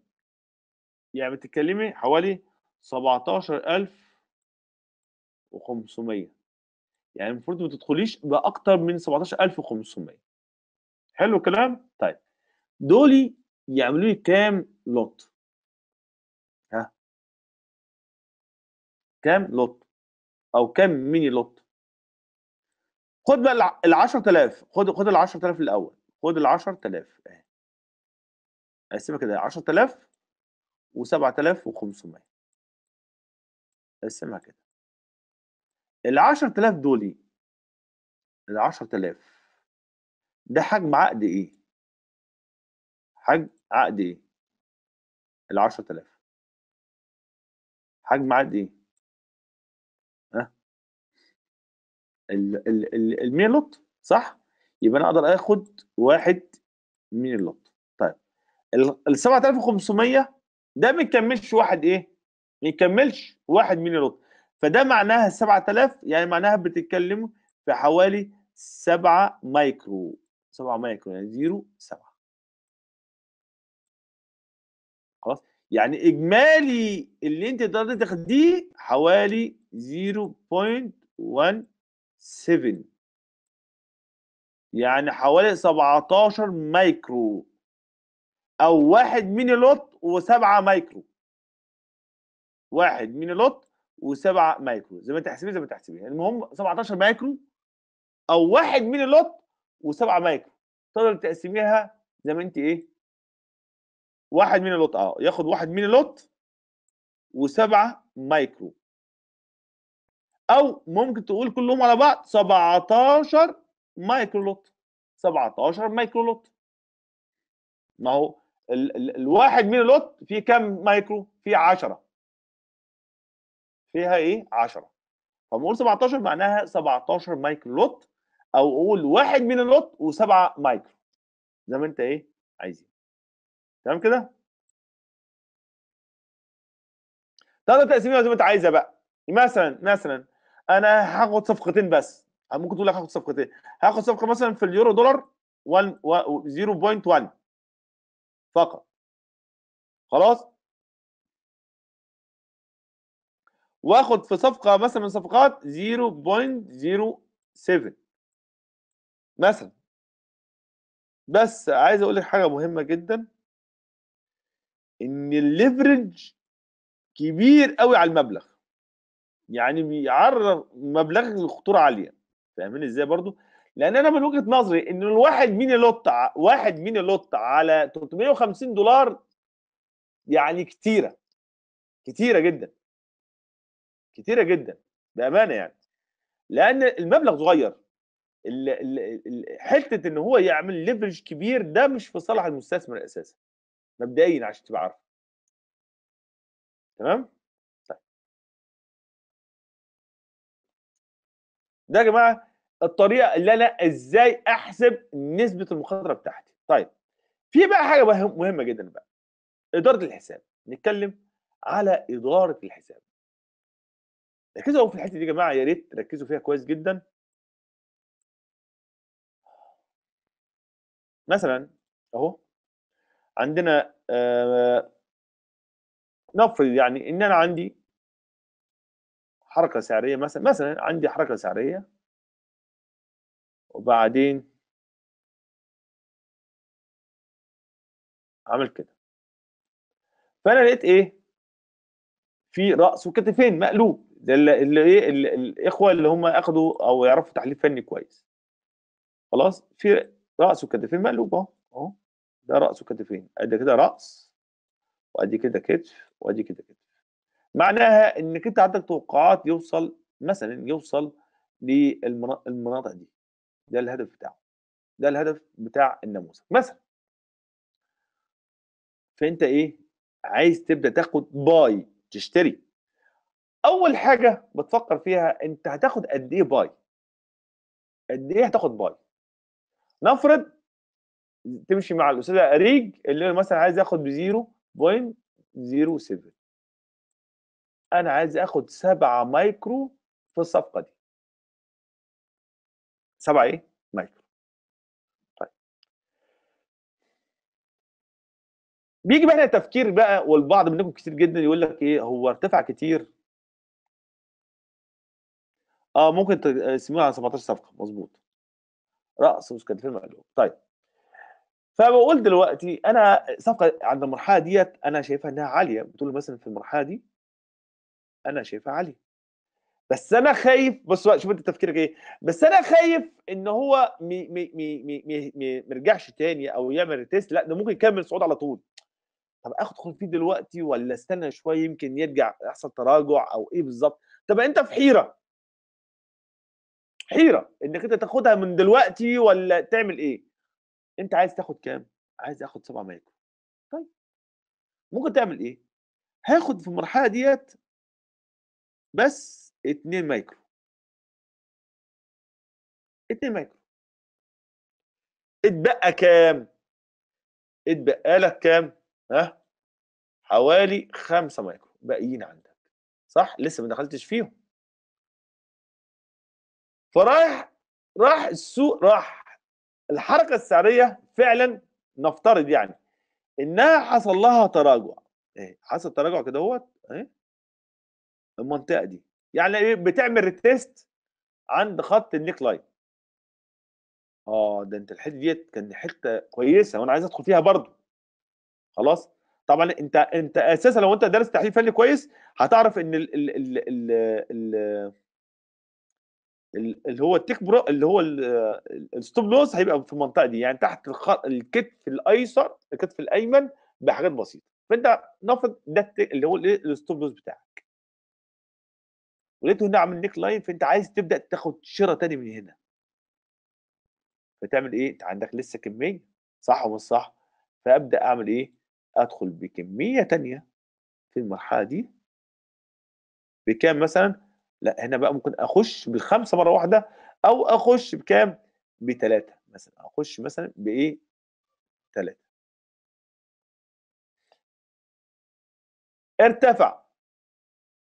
يعني بتتكلمي حوالي 17500 يعني المفروض ما تدخليش باكتر من 17500 حلو الكلام طيب دول يعملوا لي كام لوت ها كام لوت او كام ميني لوت خد بقى ال 10000 خد خد ال 10000 الاول خد ال 10000 اهي اقسمها كده 10000 و7500 اقسمها كده ال 10000 دول إيه؟ ال 10000 ده حجم عقد ايه؟ حجم عقد ايه؟ ال 10000 حجم عقد ايه؟ ها؟ ال ال ال لوت صح؟ يبقى انا اقدر اخد واحد من اللوت طيب ال 7500 ده ما يكملش واحد ايه ما يكملش واحد ملي رطل فده معناها 7000 يعني معناها بتتكلم في حوالي 7 مايكرو 7 مايكرو يعني 0 7 خلاص يعني اجمالي اللي انت تقدر تاخديه حوالي 0.17 يعني حوالي 17 مايكرو او واحد ميني لوت وسبعة مايكرو واحد ميني لوت وسبعة مايكرو زي ما انت حاسبين زي ما انت حاسبين المهم 17 مايكرو او واحد ميني لوت وسبعة مايكرو تقدر تقسميها زي ما انت ايه واحد ميني لوت اه ياخد واحد ميني لوت وسبعة مايكرو او ممكن تقول كلهم على بعض 17 مايكرو لوت 17 مايكرو لوت ما هو ال ال الواحد ميلولوت فيه كم مايكرو؟ فيه 10 فيها ايه؟ 10 فبنقول 17 معناها 17 مايكرو لوت او قول واحد من اللوت و7 مايكرو زي ما انت ايه عايزين تمام كده؟ تقدر تقسميها زي ما انت عايزها بقى مثلا مثلا انا هاخد صفقتين بس ممكن تقول لك هاخد صفقتين هاخد صفقه مثلا في اليورو دولار 1 0.1 فقط خلاص واخد في صفقه مثلا من صفقات 0.07 مثلا بس عايز اقول لك حاجه مهمه جدا ان الليفرج كبير قوي على المبلغ يعني بيعرف مبلغ الخطوره عاليه فاهمين ازاي برضو لان انا من وجهه نظري ان الواحد ميني لوت واحد ميني لوت على 350 دولار يعني كتيره كتيره جدا كتيره جدا بامانه يعني لان المبلغ صغير حته ان هو يعمل ليفرج كبير ده مش في صالح المستثمر اساسا مبدئيا عشان تبقى عارف تمام طيب ده يا جماعه الطريقه اللي انا ازاي احسب نسبه المخاطره بتاعتي طيب في بقى حاجه مهمه جدا بقى اداره الحساب نتكلم على اداره الحساب ركزوا في الحته دي يا جماعه يا ريت تركزوا فيها كويس جدا مثلا اهو عندنا آه، نفرض يعني ان انا عندي حركه سعريه مثلا مثلا عندي حركه سعريه وبعدين عامل كده فانا لقيت ايه في راس وكتفين مقلوب ده اللي ايه الاخوه اللي هم اخذوا او يعرفوا تحليل فني كويس خلاص في راس وكتفين مقلوب اهو اهو ده راس وكتفين ادي كده راس وادي كده كتف وادي كده كتف معناها انك انت عندك توقعات يوصل مثلا يوصل للمناطق دي ده الهدف بتاعه ده الهدف بتاع النموذج مثلا فانت ايه عايز تبدا تاخد باي تشتري اول حاجه بتفكر فيها انت هتاخد قد ايه باي قد ايه هتاخد باي نفرض تمشي مع الاستاذه اريج اللي مثلا عايز ياخد ب 0.07 انا عايز اخد 7 مايكرو في الصفقه دي 7 ايه مايكرو طيب بيجي بقى تفكير بقى والبعض منكم كتير جدا يقول لك ايه هو ارتفع كتير اه ممكن تسميه آه، على 17 صفقه مظبوط رأس مستهدفين مقلوب طيب فبقول دلوقتي انا صفقه عند المرحله ديت انا شايفها انها عاليه بتقول مثلا في المرحله دي انا شايفها عاليه بس انا خايف بص بقى شوف انت تفكيرك ايه بس انا خايف ان هو ما يرجعش تاني او يعمل ريتيست لا ده ممكن يكمل صعود على طول طب اخد خلفيه دلوقتي ولا استنى شويه يمكن يرجع يحصل تراجع او ايه بالظبط طب انت في حيره حيره انك انت تاخدها من دلوقتي ولا تعمل ايه انت عايز تاخد كام عايز اخد 7 مايكرو طيب ممكن تعمل ايه هاخد في المرحله ديت بس 2 مايكرو 2 مايكرو اتبقى كام اتبقى لك كام ها حوالي 5 مايكرو باقيين عندك صح لسه ما دخلتش فيهم فرايح راح السوق راح الحركه السعريه فعلا نفترض يعني انها حصل لها تراجع ايه حصل تراجع كده اهوت ايه المنطقه دي يعني ايه بتعمل ريتيست عند خط النيك لاين اه ده انت الحته ديت كان حته كويسه وانا عايز ادخل فيها برضو خلاص طبعا انت انت اساسا لو انت دارس تحليل فني كويس هتعرف ان ال ال ال ال ال اللي هو التيك برو اللي هو الستوب لوس هيبقى في المنطقه دي يعني تحت الكتف الايسر الكتف الايمن بحاجات بسيطه فانت نفض ده اللي هو الستوب لوس بتاعك ولقيته هنا عامل نيك لاين فانت عايز تبدا تاخد شراء تاني من هنا فتعمل ايه انت عندك لسه كميه صح ومش صح فابدا اعمل ايه ادخل بكميه تانية في المرحله دي بكام مثلا لا هنا بقى ممكن اخش بالخمسه مره واحده او اخش بكام بثلاثه مثلا اخش مثلا بايه ثلاثه ارتفع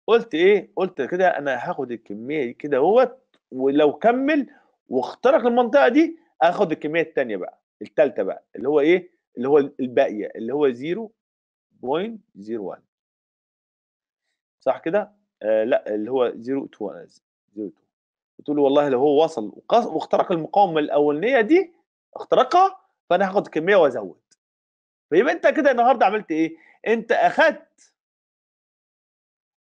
قلت ايه قلت كده انا هاخد الكميه دي كده اهوت ولو كمل واخترق المنطقه دي اخد الكميه الثانيه بقى الثالثه بقى اللي هو ايه اللي هو الباقيه اللي هو 0.01 صح كده آه لا اللي هو 0.2 0.2 قلت له والله لو هو وصل واخترق المقاومه الاولانيه دي اخترقها فانا هاخد الكميه وازود فيبقى انت كده النهارده عملت ايه انت اخدت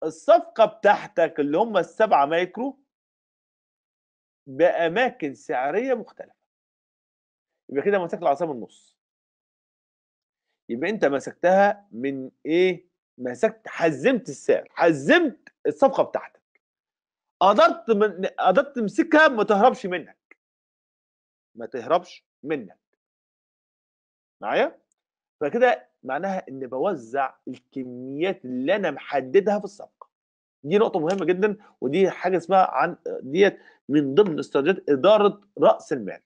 الصفقه بتاعتك اللي هم السبعه مايكرو باماكن سعريه مختلفه يبقى كده مسكت العصا من النص يبقى انت مسكتها من ايه مسكت حزمت السعر حزمت الصفقه بتاعتك قدرت من قدرت تمسكها ما تهربش منك ما تهربش منك معايا فكده معناها ان بوزع الكميات اللي انا محددها في الصفقه دي نقطه مهمه جدا ودي حاجه اسمها عن ديت من ضمن استراتيجيات اداره راس المال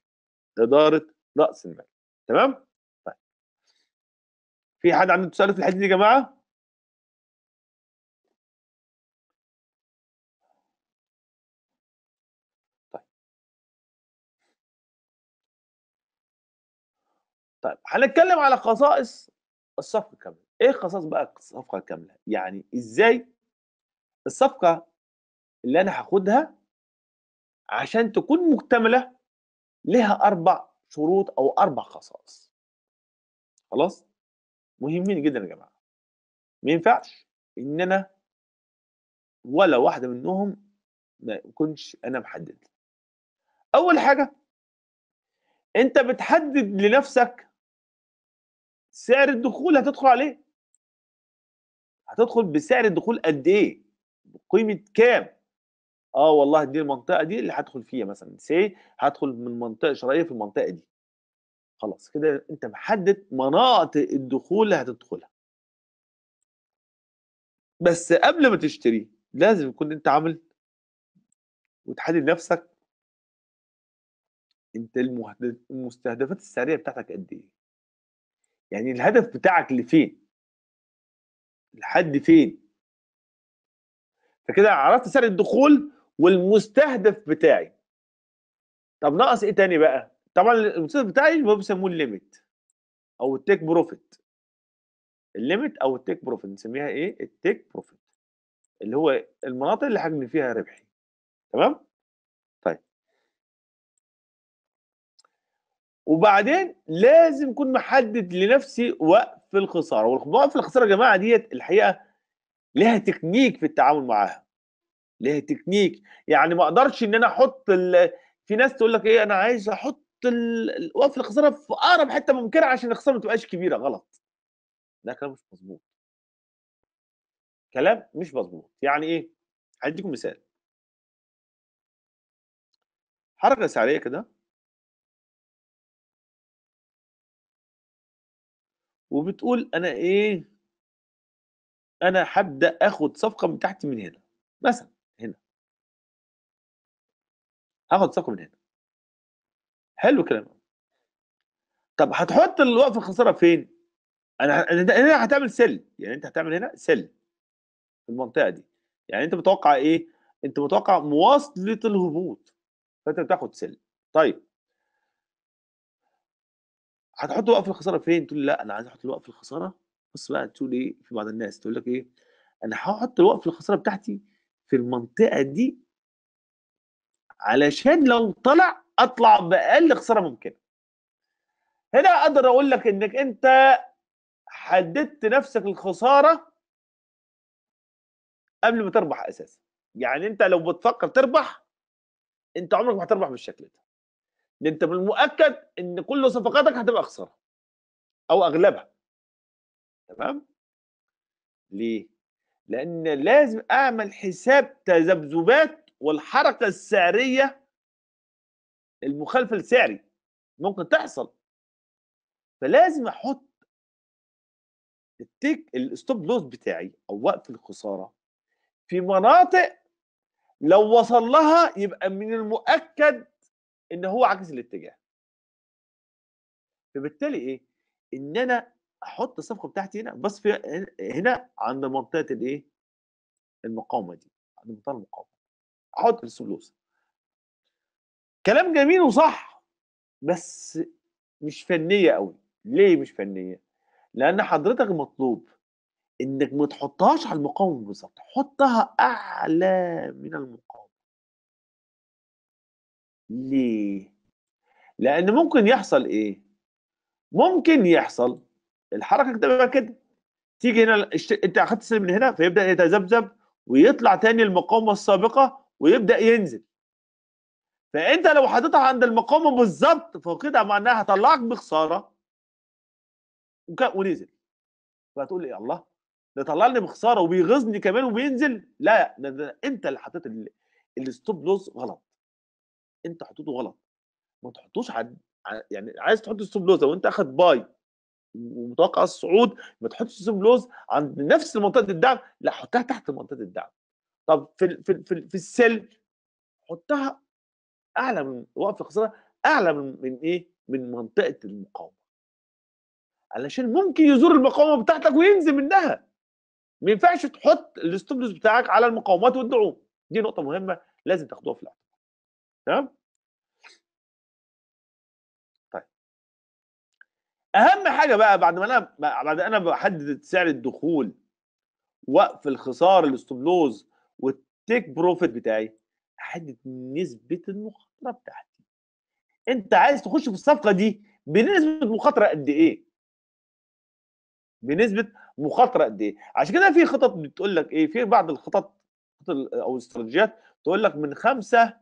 اداره راس المال تمام طيب في حد عنده سؤال في الحته دي يا جماعه طيب, طيب، هنتكلم على خصائص الصفقه كامله ايه خصائص بقى الصفقه كامله يعني ازاي الصفقه اللي انا هاخدها عشان تكون مكتمله لها اربع شروط او اربع خصائص خلاص مهمين جدا يا جماعه ما ينفعش ان انا ولا واحده منهم ما يكونش انا محدد اول حاجه انت بتحدد لنفسك سعر الدخول هتدخل عليه هتدخل بسعر الدخول قد ايه بقيمه كام اه والله دي المنطقه دي اللي هدخل فيها مثلا سي إيه؟ هدخل من منطقه شرعيه في المنطقه دي خلاص كده انت محدد مناطق الدخول اللي هتدخلها بس قبل ما تشتري لازم يكون انت عامل وتحدد نفسك انت المستهدفات السعريه بتاعتك قد ايه يعني الهدف بتاعك لفين لحد فين فكده عرفت سعر الدخول والمستهدف بتاعي طب ناقص ايه تاني بقى طبعا المستهدف بتاعي اللي هو بيسموه الليميت او التيك بروفيت الليميت او التيك بروفيت نسميها ايه التيك بروفيت اللي هو المناطق اللي حجم فيها ربحي تمام وبعدين لازم اكون محدد لنفسي وقف الخساره ووقف الخساره يا جماعه ديت الحقيقه لها تكنيك في التعامل معاها لها تكنيك يعني ما اقدرش ان انا احط في ناس تقول لك ايه انا عايز احط وقف الخساره في اقرب حته ممكنه عشان الخساره ما تبقاش كبيره غلط ده كلام مش مظبوط كلام مش مظبوط يعني ايه هديكم مثال حركه سعريه كده وبتقول انا ايه انا هبدا اخد صفقه من تحت من هنا مثلا هنا هاخد صفقه من هنا حلو الكلام طب هتحط الوقف الخساره فين انا هنا هتعمل سل يعني انت هتعمل هنا سل في المنطقه دي يعني انت متوقع ايه انت متوقع مواصله الهبوط فانت بتاخد سل طيب هتحط وقف الخساره فين؟ تقول لي لا انا عايز احط الوقف الخساره بص بقى تقول ايه في بعض الناس تقول لك ايه انا هحط الوقف الخساره بتاعتي في المنطقه دي علشان لو طلع اطلع باقل خساره ممكنه هنا اقدر اقول لك انك انت حددت نفسك الخساره قبل ما تربح اساسا يعني انت لو بتفكر تربح انت عمرك ما هتربح بالشكل ده انت من المؤكد ان كل صفقاتك هتبقى خساره او اغلبها تمام ليه لان لازم اعمل حساب تذبذبات والحركه السعريه المخالفه لسعري ممكن تحصل فلازم احط التيك الستوب لوس بتاعي او وقت الخساره في مناطق لو وصل لها يبقى من المؤكد ان هو عكس الاتجاه فبالتالي ايه ان انا احط الصفقه بتاعتي هنا بس في هنا عند منطقه الايه المقاومه دي عند منطقه المقاومه احط الثلوث كلام جميل وصح بس مش فنيه قوي ليه مش فنيه لان حضرتك مطلوب انك ما تحطهاش على المقاومه بالظبط حطها اعلى من المقاومه ليه؟ لأن ممكن يحصل إيه؟ ممكن يحصل الحركة تبقى كده تيجي هنا الش... أنت أخدت السلم من هنا فيبدأ يتذبذب ويطلع تاني المقاومة السابقة ويبدأ ينزل فأنت لو حطيتها عند المقاومة بالظبط فكده معناها هطلعك بخسارة وك... ونزل فهتقول إيه الله ده طلعني بخساره وبيغيظني كمان وبينزل لا ده, ده انت اللي حطيت الستوب لوز غلط انت حطيته غلط ما تحطوش عد... يعني عايز تحط ستوب لوز لو انت اخد باي ومتوقع الصعود ما تحطش ستوب لوز عند نفس منطقه الدعم لا حطها تحت منطقه الدعم طب في ال... في ال... في, ال... في السل حطها اعلى من وقف خساره اعلى من من ايه من منطقه المقاومه علشان ممكن يزور المقاومه بتاعتك وينزل منها ما ينفعش تحط الستوب لوز بتاعك على المقاومات والدعوم دي نقطه مهمه لازم تاخدوها في الاعتبار تمام طيب اهم حاجه بقى بعد ما انا بعد انا بحدد سعر الدخول وقف الخساره الاستوب لوز والتيك بروفيت بتاعي احدد نسبه المخاطره بتاعتي انت عايز تخش في الصفقه دي بنسبه مخاطره قد ايه بنسبه مخاطره قد ايه عشان كده في خطط بتقول لك ايه في بعض الخطط او الاستراتيجيات تقول لك من 5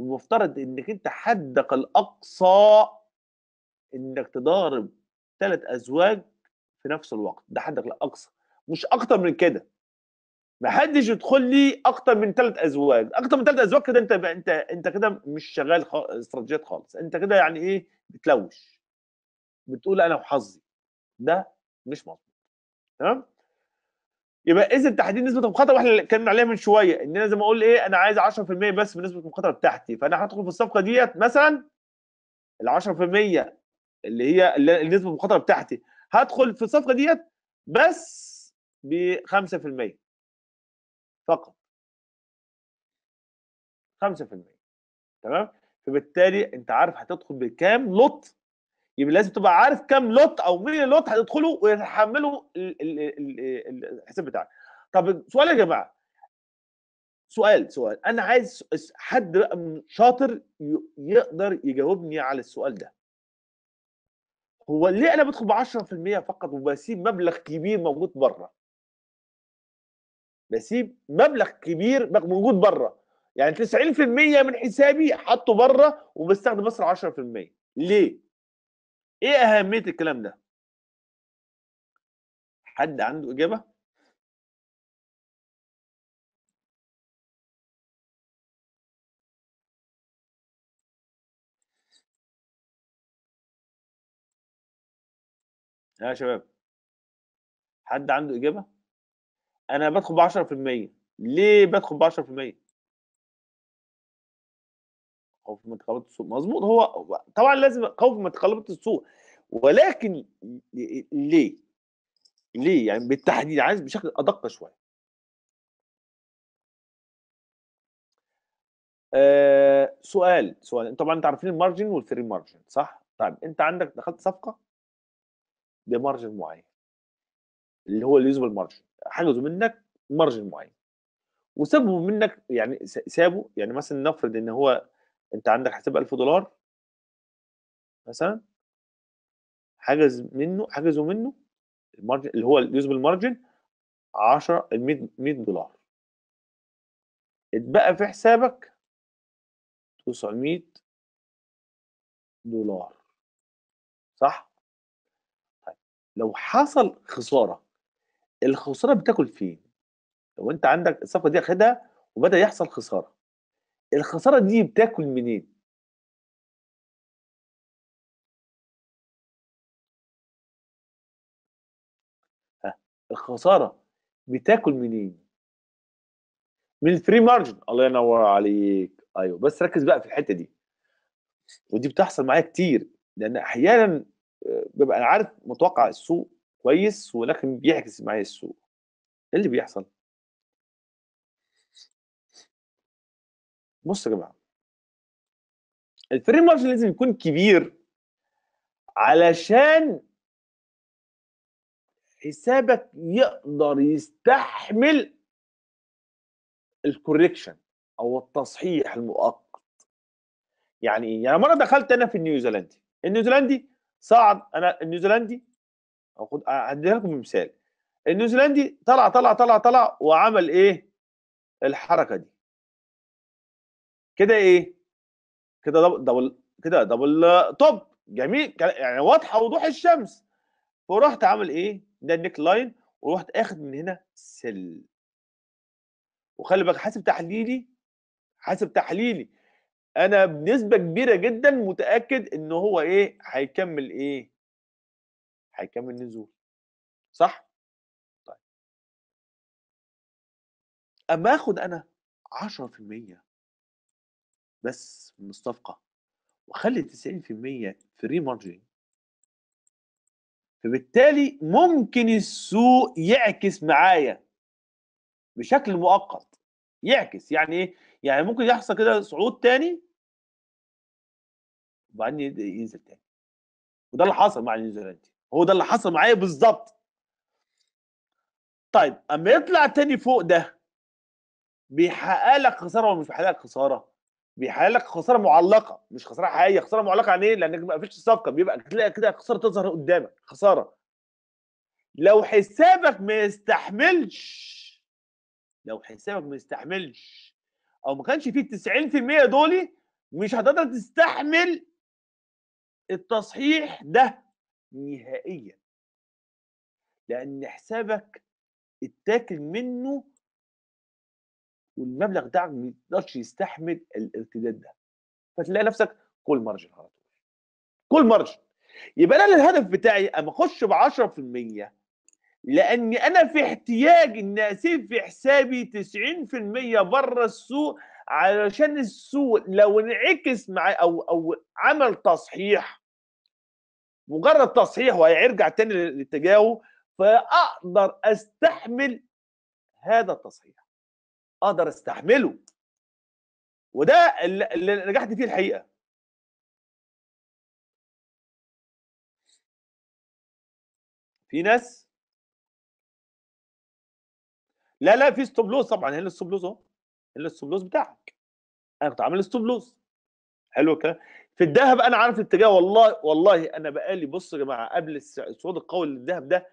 المفترض انك انت حدك الاقصى انك تضارب ثلاث ازواج في نفس الوقت ده حدك الاقصى مش اكتر من كده ما حدش يدخل لي اكتر من ثلاث ازواج اكتر من ثلاث ازواج كده انت انت انت كده مش شغال استراتيجيات خالص انت كده يعني ايه بتلوش بتقول انا وحظي ده مش مظبوط تمام يبقى اذا تحديد نسبه المخاطره واحنا اتكلمنا عليها من شويه ان انا زي ما اقول ايه انا عايز 10% بس من نسبه المخاطره بتاعتي فانا هدخل في الصفقه ديت مثلا ال 10% اللي هي نسبه المخاطره بتاعتي هدخل في الصفقه ديت بس ب 5% فقط 5% تمام فبالتالي انت عارف هتدخل بكام لط يبقى لازم تبقى عارف كام لوت او مين اللوت هتدخله ويتحمله الحساب بتاعك طب سؤال يا جماعه سؤال سؤال انا عايز حد شاطر يقدر يجاوبني على السؤال ده هو ليه انا بدخل ب 10% فقط وبسيب مبلغ كبير موجود بره بسيب مبلغ كبير موجود بره يعني 90% من حسابي حاطه بره وبستخدم بس 10% ليه ايه اهميه الكلام ده حد عنده اجابه يا شباب حد عنده اجابه انا بدخل ب 10% ليه بدخل ب 10% خوف من تقلبات السوق مظبوط هو طبعا لازم خوف من تقلبات السوق ولكن ليه؟ ليه يعني بالتحديد عايز بشكل ادق شويه آه سؤال سؤال طبعا انت عارفين المارجن والفري مارجن صح؟ طيب انت عندك دخلت صفقه بمارجن معين اللي هو اليوزبل مارجن حجزوا منك مارجن معين وسابوا منك يعني سابوا يعني مثلا نفرض ان هو انت عندك حساب 1000 دولار مثلا حجز منه حجزوا منه المارجن اللي هو اليوزبل بالمارجن 10 100 دولار اتبقى في حسابك 900 دولار صح طيب لو حصل خساره الخساره بتاكل فين لو انت عندك الصفقه دي خدها وبدا يحصل خساره الخساره دي بتاكل منين؟ ها الخساره بتاكل منين؟ من الفري مارجن الله ينور عليك ايوه بس ركز بقى في الحته دي ودي بتحصل معايا كتير لان احيانا آه، ببقى عارف متوقع السوق كويس ولكن بيعكس معايا السوق ايه اللي بيحصل؟ بصوا يا جماعه الفريم ورك لازم يكون كبير علشان حسابك يقدر يستحمل الكوريكشن او التصحيح المؤقت يعني ايه يعني مره دخلت انا في النيوزيلندي النيوزيلندي صعد انا النيوزيلندي اخد هديها لكم مثال النيوزيلندي طلع طلع طلع طلع وعمل ايه الحركه دي كده ايه كده دبل كده دبل توب جميل يعني واضحه وضوح الشمس فرحت عامل ايه ده النيك لاين ورحت اخد من هنا سل وخلي بالك حاسب تحليلي حاسب تحليلي انا بنسبه كبيره جدا متاكد ان هو ايه هيكمل ايه هيكمل نزول صح طيب اما اخد انا 10% بس من الصفقه وخلي 90% فري مارجن فبالتالي ممكن السوق يعكس معايا بشكل مؤقت يعكس يعني ايه يعني ممكن يحصل كده صعود تاني وبعدين ينزل تاني وده اللي حصل مع نيوزيلاند هو ده اللي حصل معايا بالظبط طيب اما يطلع تاني فوق ده بيحقق لك خساره ولا مش بيحقق لك خساره بيحقق لك خساره معلقه مش خساره حقيقيه خساره معلقه يعني ايه لانك ما قفلتش الصفقه بيبقى تلاقي كده خساره تظهر قدامك خساره لو حسابك ما يستحملش لو حسابك ما يستحملش او ما كانش فيه 90% دولي مش هتقدر تستحمل التصحيح ده نهائيا لان حسابك اتاكل منه والمبلغ ده ما يقدرش يستحمل الارتداد ده فتلاقي نفسك كل مارجن على طول كل مارجن يبقى انا الهدف بتاعي اما اخش ب 10% لاني انا في احتياج ان اسيب في حسابي 90% بره السوق علشان السوق لو انعكس مع او او عمل تصحيح مجرد تصحيح وهيرجع تاني للتجاوب فاقدر استحمل هذا التصحيح اقدر استحمله وده اللي نجحت فيه الحقيقه في ناس لا لا في ستوب لوز طبعا هنا الستوب لوز اهو هنا الستوب لوز بتاعك انا كنت عامل ستوب لوز حلو الكلام في الذهب انا عارف الاتجاه والله والله انا بقالي بصوا يا جماعه قبل الصعود القوي للذهب ده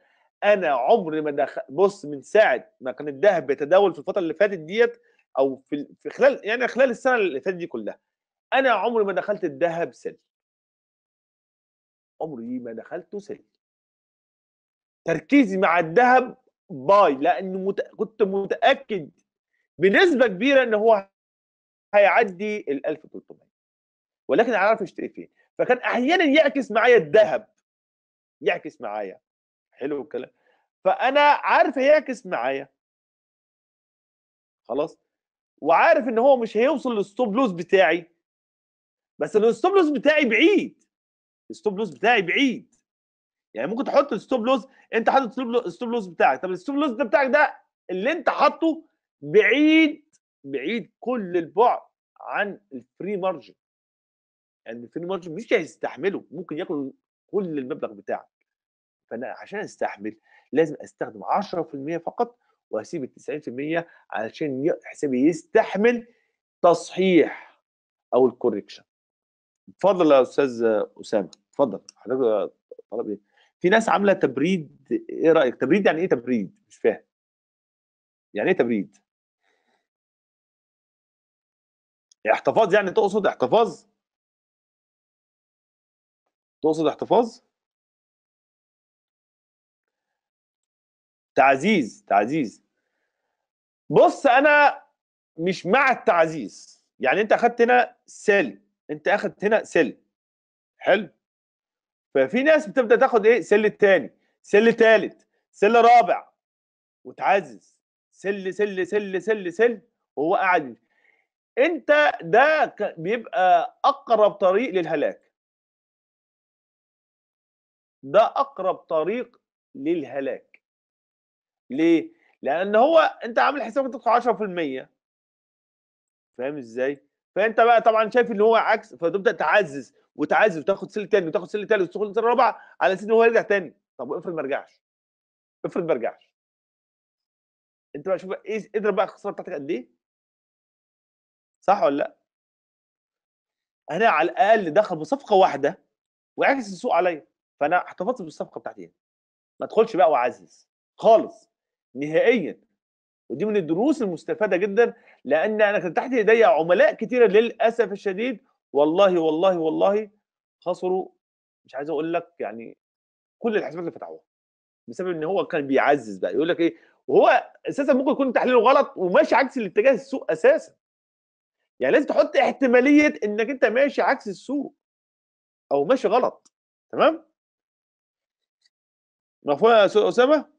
انا عمري ما دخل بص من ساعه ما كان الذهب بيتداول في الفتره اللي فاتت ديت او في, في خلال يعني خلال السنه اللي فاتت دي كلها انا عمري ما دخلت الذهب سل عمري ما دخلته سل تركيزي مع الذهب باي لانه مت... كنت متاكد بنسبه كبيره ان هو هيعدي ال 1300 ولكن عارف اشتري فين فكان احيانا يعكس معايا الذهب يعكس معايا حلو الكلام فانا عارف هيعكس معايا خلاص وعارف ان هو مش هيوصل للستوب لوس بتاعي بس الستوب لوس بتاعي بعيد الستوب لوس بتاعي بعيد يعني ممكن تحط الستوب لوس انت حاطط الستوب لوس بتاعك طب الستوب لوس ده بتاعك ده اللي انت حاطه بعيد بعيد كل البعد عن الفري مارجن يعني الفري مارجن مش هيستحمله ممكن ياكل كل المبلغ بتاعك فانا عشان استحمل لازم استخدم 10% فقط واسيب ال 90% علشان حسابي يستحمل تصحيح او الكوريكشن اتفضل يا استاذ اسامه اتفضل حضرتك طلب ايه في ناس عامله تبريد ايه رايك تبريد يعني ايه تبريد مش فاهم يعني ايه تبريد احتفاظ يعني تقصد احتفاظ تقصد احتفاظ تعزيز تعزيز بص انا مش مع التعزيز يعني انت اخدت هنا سيل انت اخدت هنا سيل حلو ففي ناس بتبدا تاخد ايه سل الثاني سل ثالث سل رابع وتعزز سل سل سل سل سل وهو قاعد انت ده بيبقى اقرب طريق للهلاك ده اقرب طريق للهلاك ليه؟ لان هو انت عامل حسابك تدخل 10% فاهم ازاي؟ فانت بقى طبعا شايف ان هو عكس فتبدا تعزز وتعزز وتاخد سلة تاني وتاخد سلة تالت وتدخل سيل رابعه على اساس ان هو يرجع تاني طب افرض ما رجعش افرض ما رجعش انت بقى شوف ايه اضرب بقى الخساره بتاعتك قد ايه صح ولا لا؟ انا على الاقل دخل بصفقه واحده وعكس السوق عليا فانا احتفظت بالصفقه بتاعتي هنا يعني. ما ادخلش بقى واعزز خالص نهائيا ودي من الدروس المستفاده جدا لان انا كان تحت ايديا عملاء كتيره للاسف الشديد والله والله والله خسروا مش عايز اقول لك يعني كل الحسابات اللي فتحوها بسبب ان هو كان بيعزز بقى يقول لك ايه وهو اساسا ممكن يكون تحليله غلط وماشي عكس الاتجاه السوق اساسا يعني لازم تحط احتماليه انك انت ماشي عكس السوق او ماشي غلط تمام مفهوم يا استاذ اسامه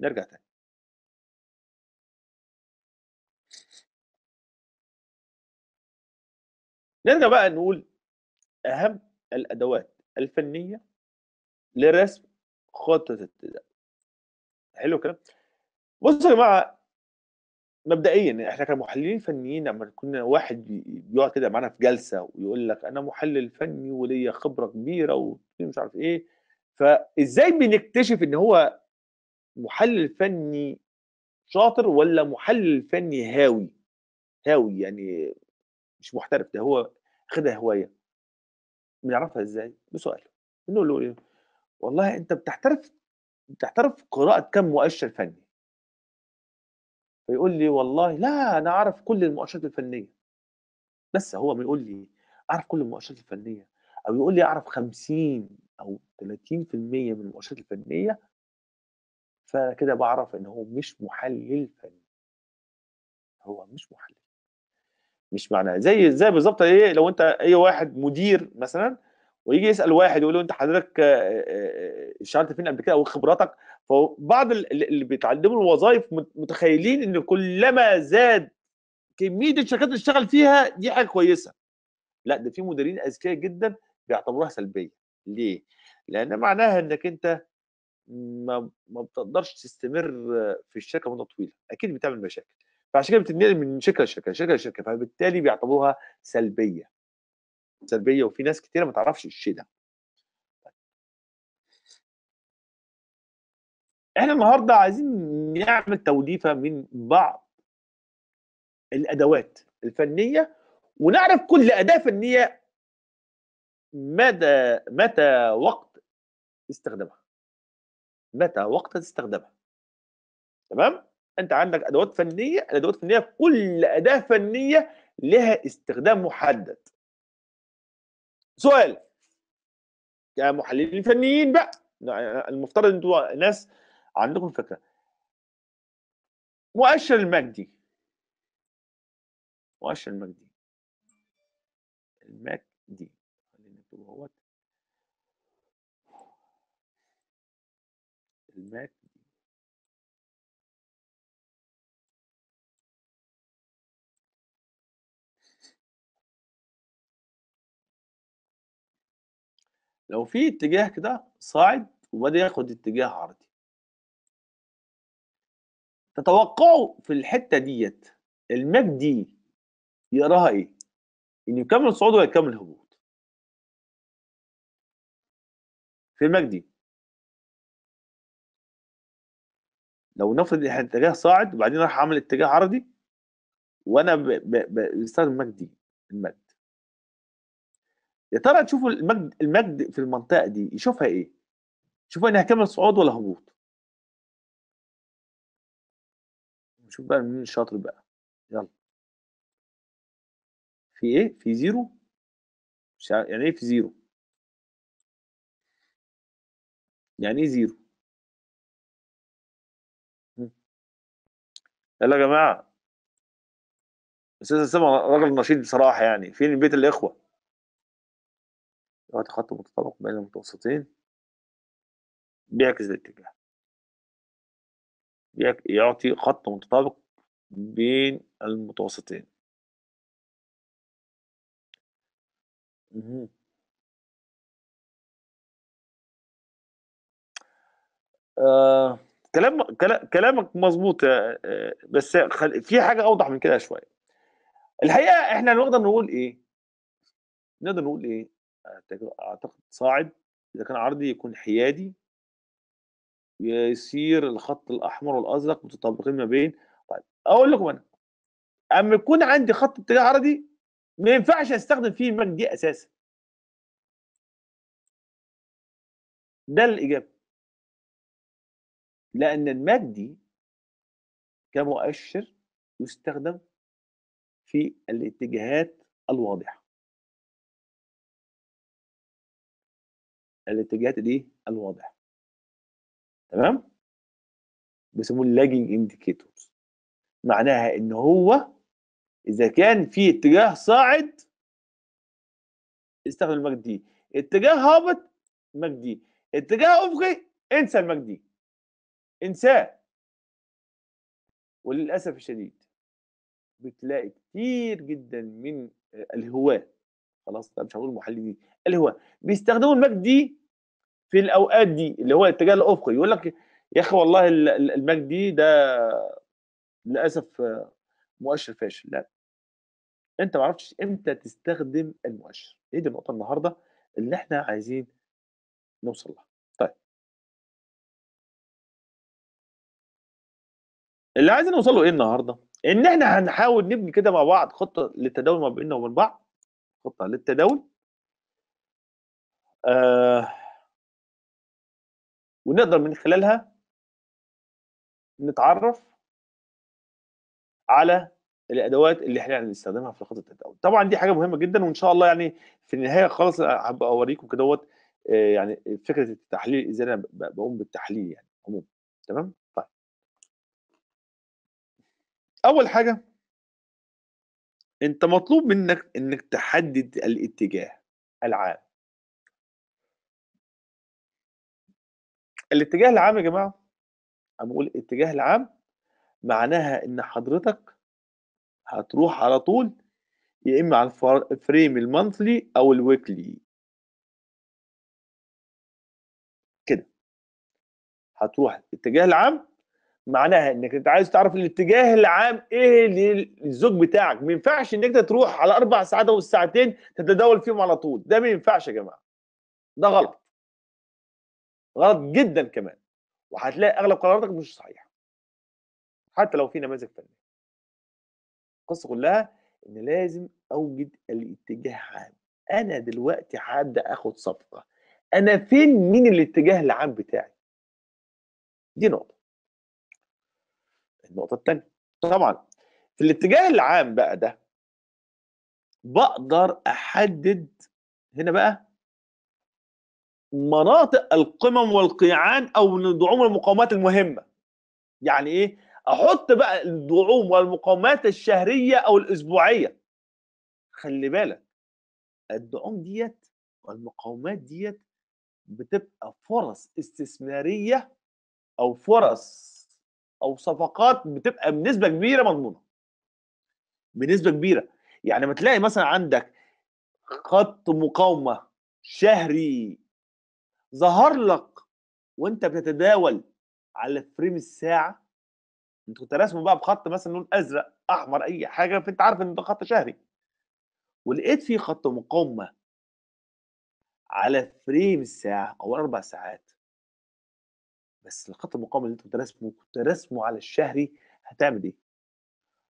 نرجع تاني نرجع بقى نقول أهم الأدوات الفنية لرسم خطة التداول حلو الكلام بصوا يا جماعة مبدئيا يعني احنا كمحللين فنيين لما كنا واحد بيقعد كده معانا في جلسة ويقول لك أنا محلل فني وليا خبرة كبيرة ومش عارف إيه فازاي بنكتشف ان هو محلل فني شاطر ولا محلل فني هاوي هاوي يعني مش محترف ده هو خدها هوايه بنعرفها ازاي بسؤال بنقول له ايه والله انت بتحترف بتحترف قراءه كم مؤشر فني فيقول لي والله لا انا اعرف كل المؤشرات الفنيه بس هو ما يقول لي اعرف كل المؤشرات الفنيه او يقول لي اعرف 50 او 30% من المؤشرات الفنيه فكده بعرف إن هو مش محلل فني. هو مش محلل. مش معناه زي زي بالظبط ايه لو انت اي واحد مدير مثلا ويجي يسال واحد يقول له انت حضرتك اشتغلت فين قبل كده او خبراتك فبعض اللي بيتعلموا الوظائف متخيلين ان كلما زاد كميه الشركات اللي اشتغل فيها دي حاجه كويسه لا ده في مديرين اذكياء جدا بيعتبروها سلبيه ليه؟ لان معناها انك انت ما ما بتقدرش تستمر في الشركه مده طويله اكيد بتعمل مشاكل فعشان كده بتنقل من شركه لشركه شركه لشركه فبالتالي بيعتبروها سلبيه سلبيه وفي ناس كتيره ما تعرفش الشيء ده احنا النهارده عايزين نعمل توليفه من بعض الادوات الفنيه ونعرف كل اداه فنيه مدى متى وقت استخدامها متى وقت تستخدمها تمام انت عندك ادوات فنيه الادوات الفنيه كل اداه فنيه لها استخدام محدد سؤال كمحللين فنيين بقى المفترض انتوا ناس عندكم فكره مؤشر المجدي مؤشر المجدي الماكس لو في اتجاه كده صاعد وبدا ياخد اتجاه عرضي تتوقعوا في الحته ديت الماك دي ايه؟ انه يعني يكمل صعود ولا يكمل هبوط؟ في المجدي لو نفرض ان الاتجاه صاعد وبعدين راح اعمل اتجاه عرضي وانا بستخدم مجدي المجد يا ترى تشوفوا المجد المجد في المنطقه دي يشوفها ايه؟ يشوفها انها هكمل صعود ولا هبوط نشوف بقى مين الشاطر بقى يلا في ايه في زيرو مش يعني ايه في زيرو يعني ايه زيرو يلا يا جماعه استاذ اسامه راجل نشيط بصراحه يعني فين بيت الاخوه لغايه خط متطابق بين المتوسطين بيعكس الاتجاه يعطي خط متطابق بين المتوسطين آه كلام كلامك مظبوط آه، آه، بس في حاجه اوضح من كده شويه الحقيقه احنا نقدر نقول ايه نقدر نقول ايه اعتقد صاعد اذا كان عرضي يكون حيادي يصير الخط الاحمر والازرق متطابقين ما بين طيب اقول لكم انا اما يكون عندي خط اتجاه عرضي ما ينفعش استخدم فيه المجد دي اساسا ده الاجابه لأن المادي كمؤشر يستخدم في الاتجاهات الواضحة الاتجاهات دي الواضحة تمام بيسموه اللاجنج انديكيتورز معناها ان هو اذا كان في اتجاه صاعد استخدم المجد دي اتجاه هابط مجد دي اتجاه افقي انسى المجد دي انساه وللاسف الشديد بتلاقي كتير جدا من الهواه خلاص مش هقول محللين الهواه بيستخدموا المجد دي في الاوقات دي اللي هو الاتجاه الافقي يقول لك يا اخي والله المجد دي ده للاسف مؤشر فاشل لا انت ما عرفتش امتى تستخدم المؤشر هي دي النقطه النهارده اللي احنا عايزين نوصل لها اللي عايزين نوصل له ايه النهارده؟ ان احنا هنحاول نبني كده مع بعض خطه للتداول ما بيننا وبين بعض خطه للتداول آه ونقدر من خلالها نتعرف على الادوات اللي احنا هنستخدمها في خطه التداول طبعا دي حاجه مهمه جدا وان شاء الله يعني في النهايه خالص هبقى اوريكم كدهوت آه، يعني فكره التحليل ازاي انا بقوم بالتحليل يعني عموما تمام اول حاجه انت مطلوب منك انك تحدد الاتجاه العام الاتجاه العام يا جماعه انا بقول الاتجاه العام معناها ان حضرتك هتروح على طول يا اما على الفريم المنثلي او الويكلي كده هتروح الاتجاه العام معناها انك انت عايز تعرف الاتجاه العام ايه للزوج بتاعك ما ينفعش انك انت تروح على اربع ساعات او الساعتين تتداول فيهم على طول ده ما ينفعش يا جماعه ده غلط غلط جدا كمان وهتلاقي اغلب قراراتك مش صحيحه حتى لو في نماذج فنيه القصه كلها ان لازم اوجد الاتجاه العام انا دلوقتي هبدا اخد صفقه انا فين مين الاتجاه العام بتاعي دي نقطه النقطه الثانيه طبعا في الاتجاه العام بقى ده بقدر احدد هنا بقى مناطق القمم والقيعان او دعوم المقاومات المهمه يعني ايه احط بقى الدعوم والمقاومات الشهريه او الاسبوعيه خلي بالك الدعوم ديت والمقاومات ديت بتبقى فرص استثماريه او فرص او صفقات بتبقى بنسبه كبيره مضمونه بنسبه كبيره يعني ما تلاقي مثلا عندك خط مقاومه شهري ظهر لك وانت بتتداول على فريم الساعه انت كنت راسمه بقى بخط مثلا لون ازرق احمر اي حاجه فانت عارف ان ده خط شهري ولقيت فيه خط مقاومه على فريم الساعه او اربع ساعات بس الخط المقاومه اللي انت كنت راسمه كنت راسمه على الشهري هتعمل ايه؟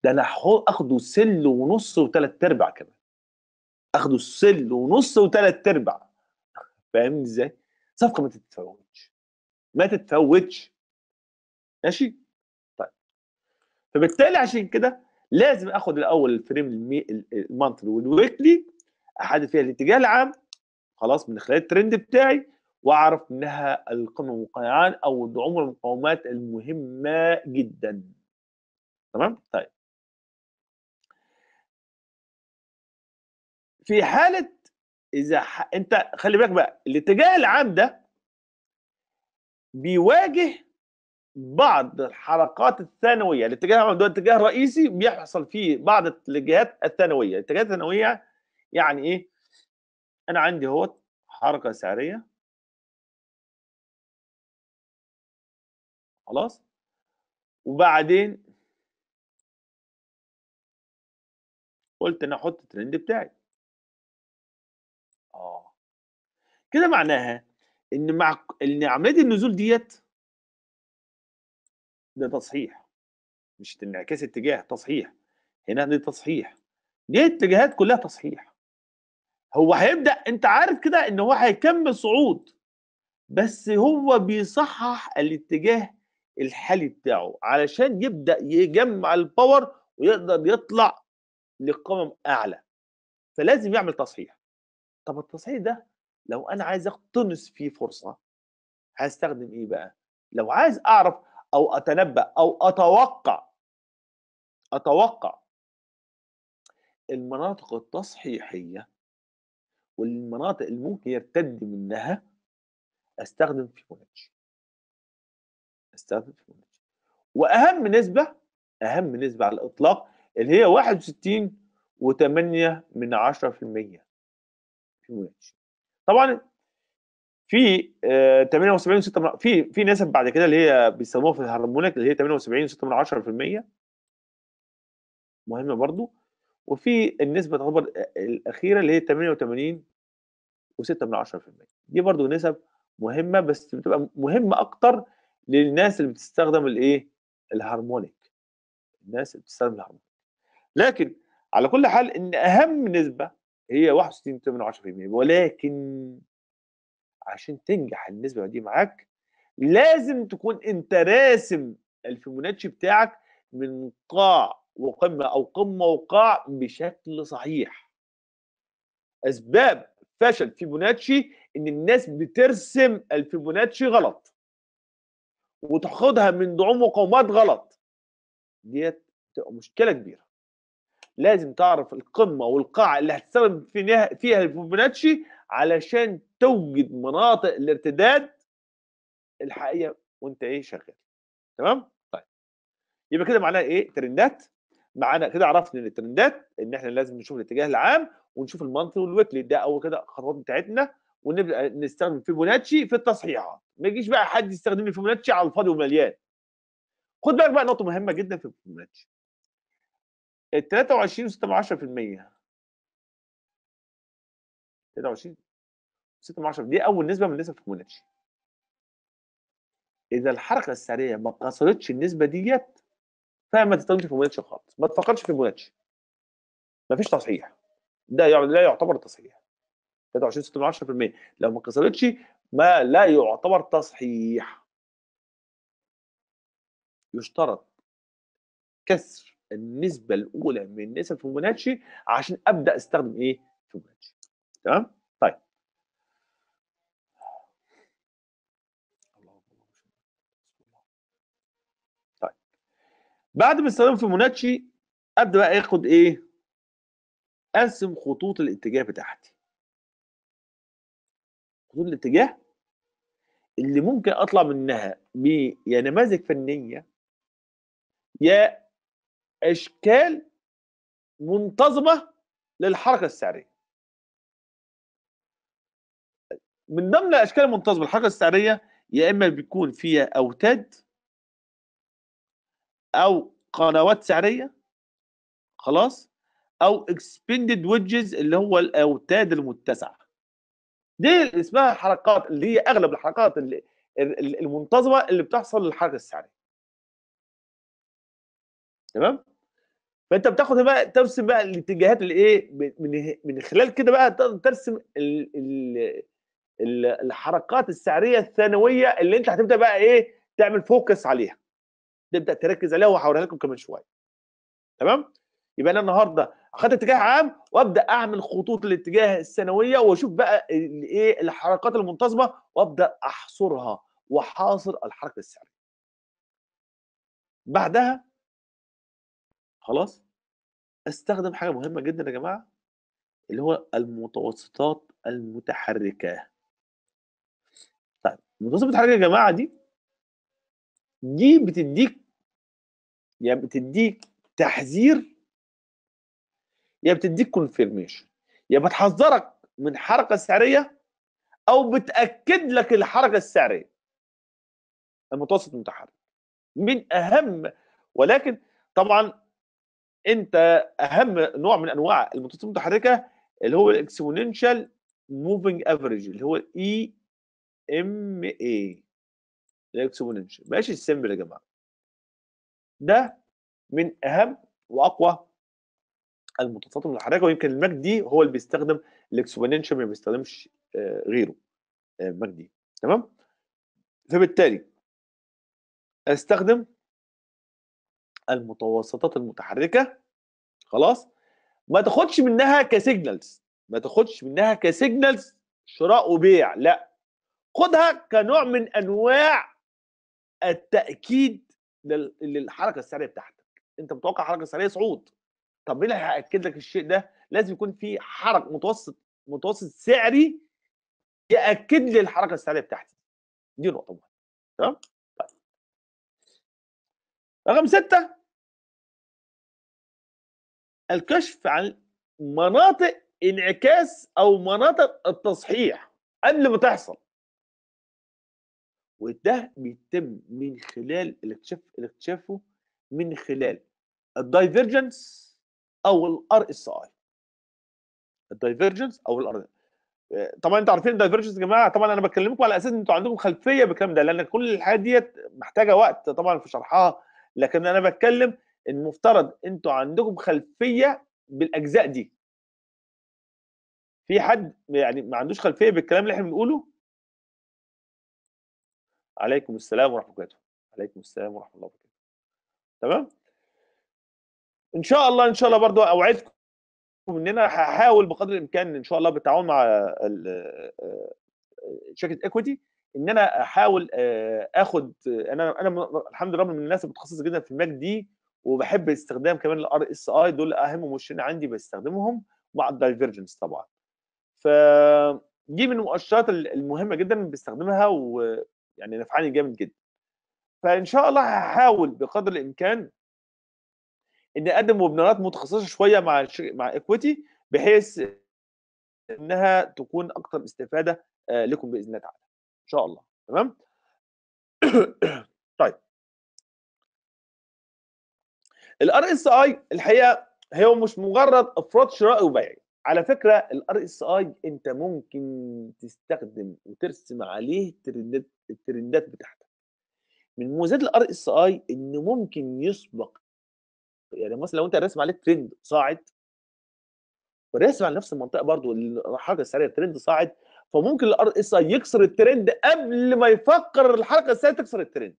ده انا اخده سل ونص وثلاث ارباع كمان اخده سل ونص وثلاث ارباع فاهمني ازاي؟ صفقه ما تتفوتش ما تتفوتش ماشي؟ طيب فبالتالي عشان كده لازم اخد الاول الفريم المانثلي والويكلي احدد فيها الاتجاه العام خلاص من خلال الترند بتاعي واعرف انها القمم والقيعان او دعوم المقاومات المهمه جدا تمام طيب في حاله اذا ح... انت خلي بالك بقى الاتجاه العام ده بيواجه بعض الحركات الثانويه الاتجاه العام ده اتجاه رئيسي بيحصل فيه بعض الاتجاهات الثانويه الاتجاهات الثانويه يعني ايه انا عندي اهوت حركه سعريه خلاص وبعدين قلت انا احط الترند بتاعي اه كده معناها ان مع ان عمليه النزول ديت ده تصحيح مش انعكاس اتجاه تصحيح هنا دي تصحيح دي اتجاهات كلها تصحيح هو هيبدا انت عارف كده ان هو هيكمل صعود بس هو بيصحح الاتجاه الحالي بتاعه علشان يبدا يجمع الباور ويقدر يطلع لقمم اعلى فلازم يعمل تصحيح طب التصحيح ده لو انا عايز اقتنص فيه فرصه هستخدم ايه بقى لو عايز اعرف او اتنبا او اتوقع اتوقع المناطق التصحيحيه والمناطق اللي ممكن يرتد منها استخدم فيبوناتشي استخدم في واهم نسبه اهم نسبه على الاطلاق اللي هي 61 و8 من 10% في المنتج طبعا في 78 و 6 في في نسب بعد كده اللي هي بيسموها في الهرمونات اللي هي 78 و 6 مهمه برضو وفي النسبه تعتبر آه، الاخيره اللي هي 88 و 6 دي برضو نسب مهمه بس بتبقى مهمه اكتر للناس اللي بتستخدم الايه الهارمونيك الناس اللي بتستخدم الهارمونيك لكن على كل حال ان اهم نسبه هي 61.8% ولكن عشان تنجح النسبه دي معاك لازم تكون انت راسم الفيبوناتشي بتاعك من قاع وقمه او قمه وقاع بشكل صحيح اسباب فشل فيبوناتشي ان الناس بترسم الفيبوناتشي غلط وتاخدها من دعوم مقاومات غلط ديت تبقى مشكله كبيره لازم تعرف القمه والقاع اللي هتستخدم فيها فيها الفيبوناتشي علشان توجد مناطق الارتداد الحقيقيه وانت ايه شغال تمام طيب يبقى كده معناها ايه ترندات معانا كده عرفنا ان الترندات ان احنا لازم نشوف الاتجاه العام ونشوف المانثلي والويكلي ده اول كده خطوات بتاعتنا ونبدا نستخدم فيبوناتشي في التصحيحات ما يجيش بقى حد يستخدم لي فيبوناتشي على الفاضي ومليان خد بالك بقى نقطه مهمه جدا في فيبوناتشي ال 23 و 6 23 6 دي اول نسبه من نسب فيبوناتشي اذا الحركه السعرية ما كسرتش النسبه ديت فما تستخدمش فيبوناتشي خالص ما تفكرش في فيبوناتشي مفيش تصحيح ده لا يعتبر تصحيح 23 6 لو ما كسرتش ما لا يعتبر تصحيح يشترط كسر النسبه الاولى من نسب فيبوناتشي عشان ابدا استخدم ايه فيبوناتشي تمام طيب طيب بعد ما استخدم فيبوناتشي ابدا بقى اخد ايه ارسم خطوط الاتجاه بتاعتي خطوط الاتجاه اللي ممكن اطلع منها يا نماذج فنيه يا اشكال منتظمه للحركه السعريه من ضمن الاشكال المنتظمه للحركه السعريه يا اما بيكون فيها اوتاد او قنوات سعريه خلاص او اكسبندد ويدجز اللي هو الاوتاد المتسعه دي اسمها الحركات اللي هي اغلب الحركات اللي المنتظمه اللي بتحصل للحركه السعريه تمام فانت بتاخد بقى ترسم بقى الاتجاهات اللي ايه من من خلال كده بقى ترسم ال ال الحركات السعريه الثانويه اللي انت هتبدا بقى ايه تعمل فوكس عليها تبدا تركز عليها وهوريها لكم كمان شويه تمام يبقى انا النهارده اخدت اتجاه عام وابدا اعمل خطوط الاتجاه السنويه واشوف بقى ايه الحركات المنتظمه وابدا احصرها وحاصر الحركه السعريه بعدها خلاص استخدم حاجه مهمه جدا يا جماعه اللي هو المتوسطات المتحركه طيب المتوسطات المتحركه يا جماعه دي دي بتديك يعني بتديك تحذير يا بتديك كونفيرميشن يا بتحذرك من حركه سعريه او بتاكد لك الحركه السعريه المتوسط المتحرك من اهم ولكن طبعا انت اهم نوع من انواع المتوسط المتحركه اللي هو الاكسبوننشال موفينج افريج اللي هو الاي ام اي الاكسبوننشال ماشي السمبل يا جماعه ده من اهم واقوى المتفاضل المتحركه ويمكن الماك دي هو اللي بيستخدم الاكسبوننشال ما بيستخدمش آه، غيره آه، الماك دي تمام فبالتالي استخدم المتوسطات المتحركه خلاص ما تاخدش منها كسيجنالز ما تاخدش منها كسيجنالز شراء وبيع لا خدها كنوع من انواع التاكيد للحركه السعريه بتاعتك انت متوقع حركه سعريه صعود طب ايه اللي هياكد لك الشيء ده لازم يكون في حركه متوسط متوسط سعري ياكد لي الحركه السعريه بتاعتي دي نقطه مهمه تمام طيب رقم ستة الكشف عن مناطق انعكاس او مناطق التصحيح قبل ما تحصل وده بيتم من خلال الاكتشاف الاكتشافه من خلال الدايفرجنس او الار اس اي الدايفرجنس او الار آه، طبعا انتوا عارفين الدايفرجنس يا جماعه طبعا انا بكلمكم على اساس ان انتوا عندكم خلفيه بالكلام ده لان كل الحاجات ديت محتاجه وقت طبعا في شرحها لكن انا بتكلم المفترض انتوا عندكم خلفيه بالاجزاء دي في حد يعني ما عندوش خلفيه بالكلام اللي احنا بنقوله عليكم السلام ورحمه الله وبركاته عليكم السلام ورحمه الله وبركاته تمام ان شاء الله ان شاء الله برضو اوعدكم ان انا هحاول بقدر الامكان ان شاء الله بالتعاون مع آه، شركه ايكويتي ان انا احاول آه، اخد انا انا الحمد لله من الناس المتخصصه جدا في الماك دي وبحب استخدام كمان الار اس اي دول اهم مؤشرين عندي بستخدمهم مع الدايفرجنس طبعا ف دي من المؤشرات المهمه جدا بستخدمها ويعني نفعاني جامد جدا فان شاء الله هحاول بقدر الامكان اني اقدم ويبنارات متخصصه شويه مع الشر... مع اكويتي بحيث انها تكون اكثر استفاده آه، لكم باذن الله تعالى ان شاء الله تمام طيب الار اس اي الحقيقه هو مش مجرد افراد شرائي وبيعي على فكره الار اس اي انت ممكن تستخدم وترسم عليه الترندات الترندات بتاعتك من مميزات الار اس اي انه ممكن يسبق يعني مثلا لو انت راسم عليك ترند صاعد وراسم على نفس المنطقه برضو الحركه السعريه الترند صاعد فممكن الار اس اي يكسر الترند قبل ما يفكر الحركه السعريه تكسر الترند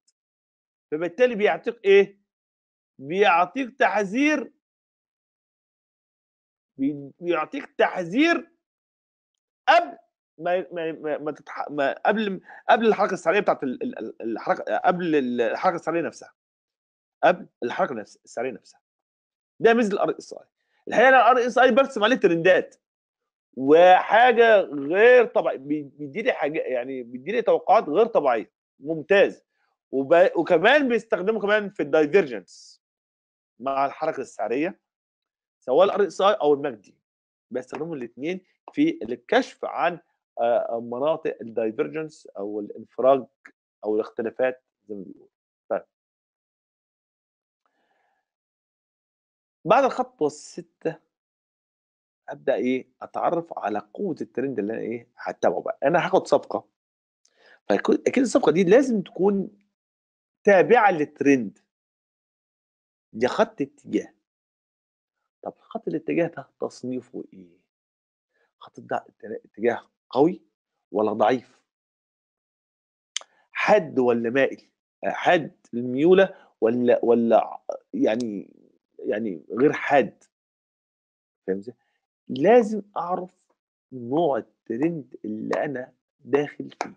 فبالتالي بيعطيك ايه؟ بيعطيك تحذير بيعطيك تحذير قبل ما ما ما, تتح... ما قبل قبل الحركه السعريه بتاعت الحركه قبل الحركه السعريه نفسها قبل الحركه السعريه نفسها ده ميزه الار اس اي الحقيقه انا الار اس اي برسم عليه ترندات وحاجه غير طبيعيه بيديني حاجه يعني بيديني توقعات غير طبيعيه ممتاز وب... وكمان بيستخدمه كمان في الدايفيرجنس مع الحركه السعريه سواء الار اس اي او المجدي بيستخدموا الاثنين في الكشف عن آه، مناطق الدايفرجنس او الانفراج او الاختلافات زي ما بيقولوا بعد الخطوة الستة ابدا ايه اتعرف على قوة الترند اللي انا ايه هتبعه بقى انا هاخد صفقة فاكيد الصفقة دي لازم تكون تابعة للترند ده خط اتجاه طب خط الاتجاه ده تصنيفه ايه؟ خط الاتجاه اتجاه قوي ولا ضعيف؟ حاد ولا مائل؟ حاد الميولة ولا ولا يعني يعني غير حاد فاهم لازم اعرف نوع الترند اللي انا داخل فيه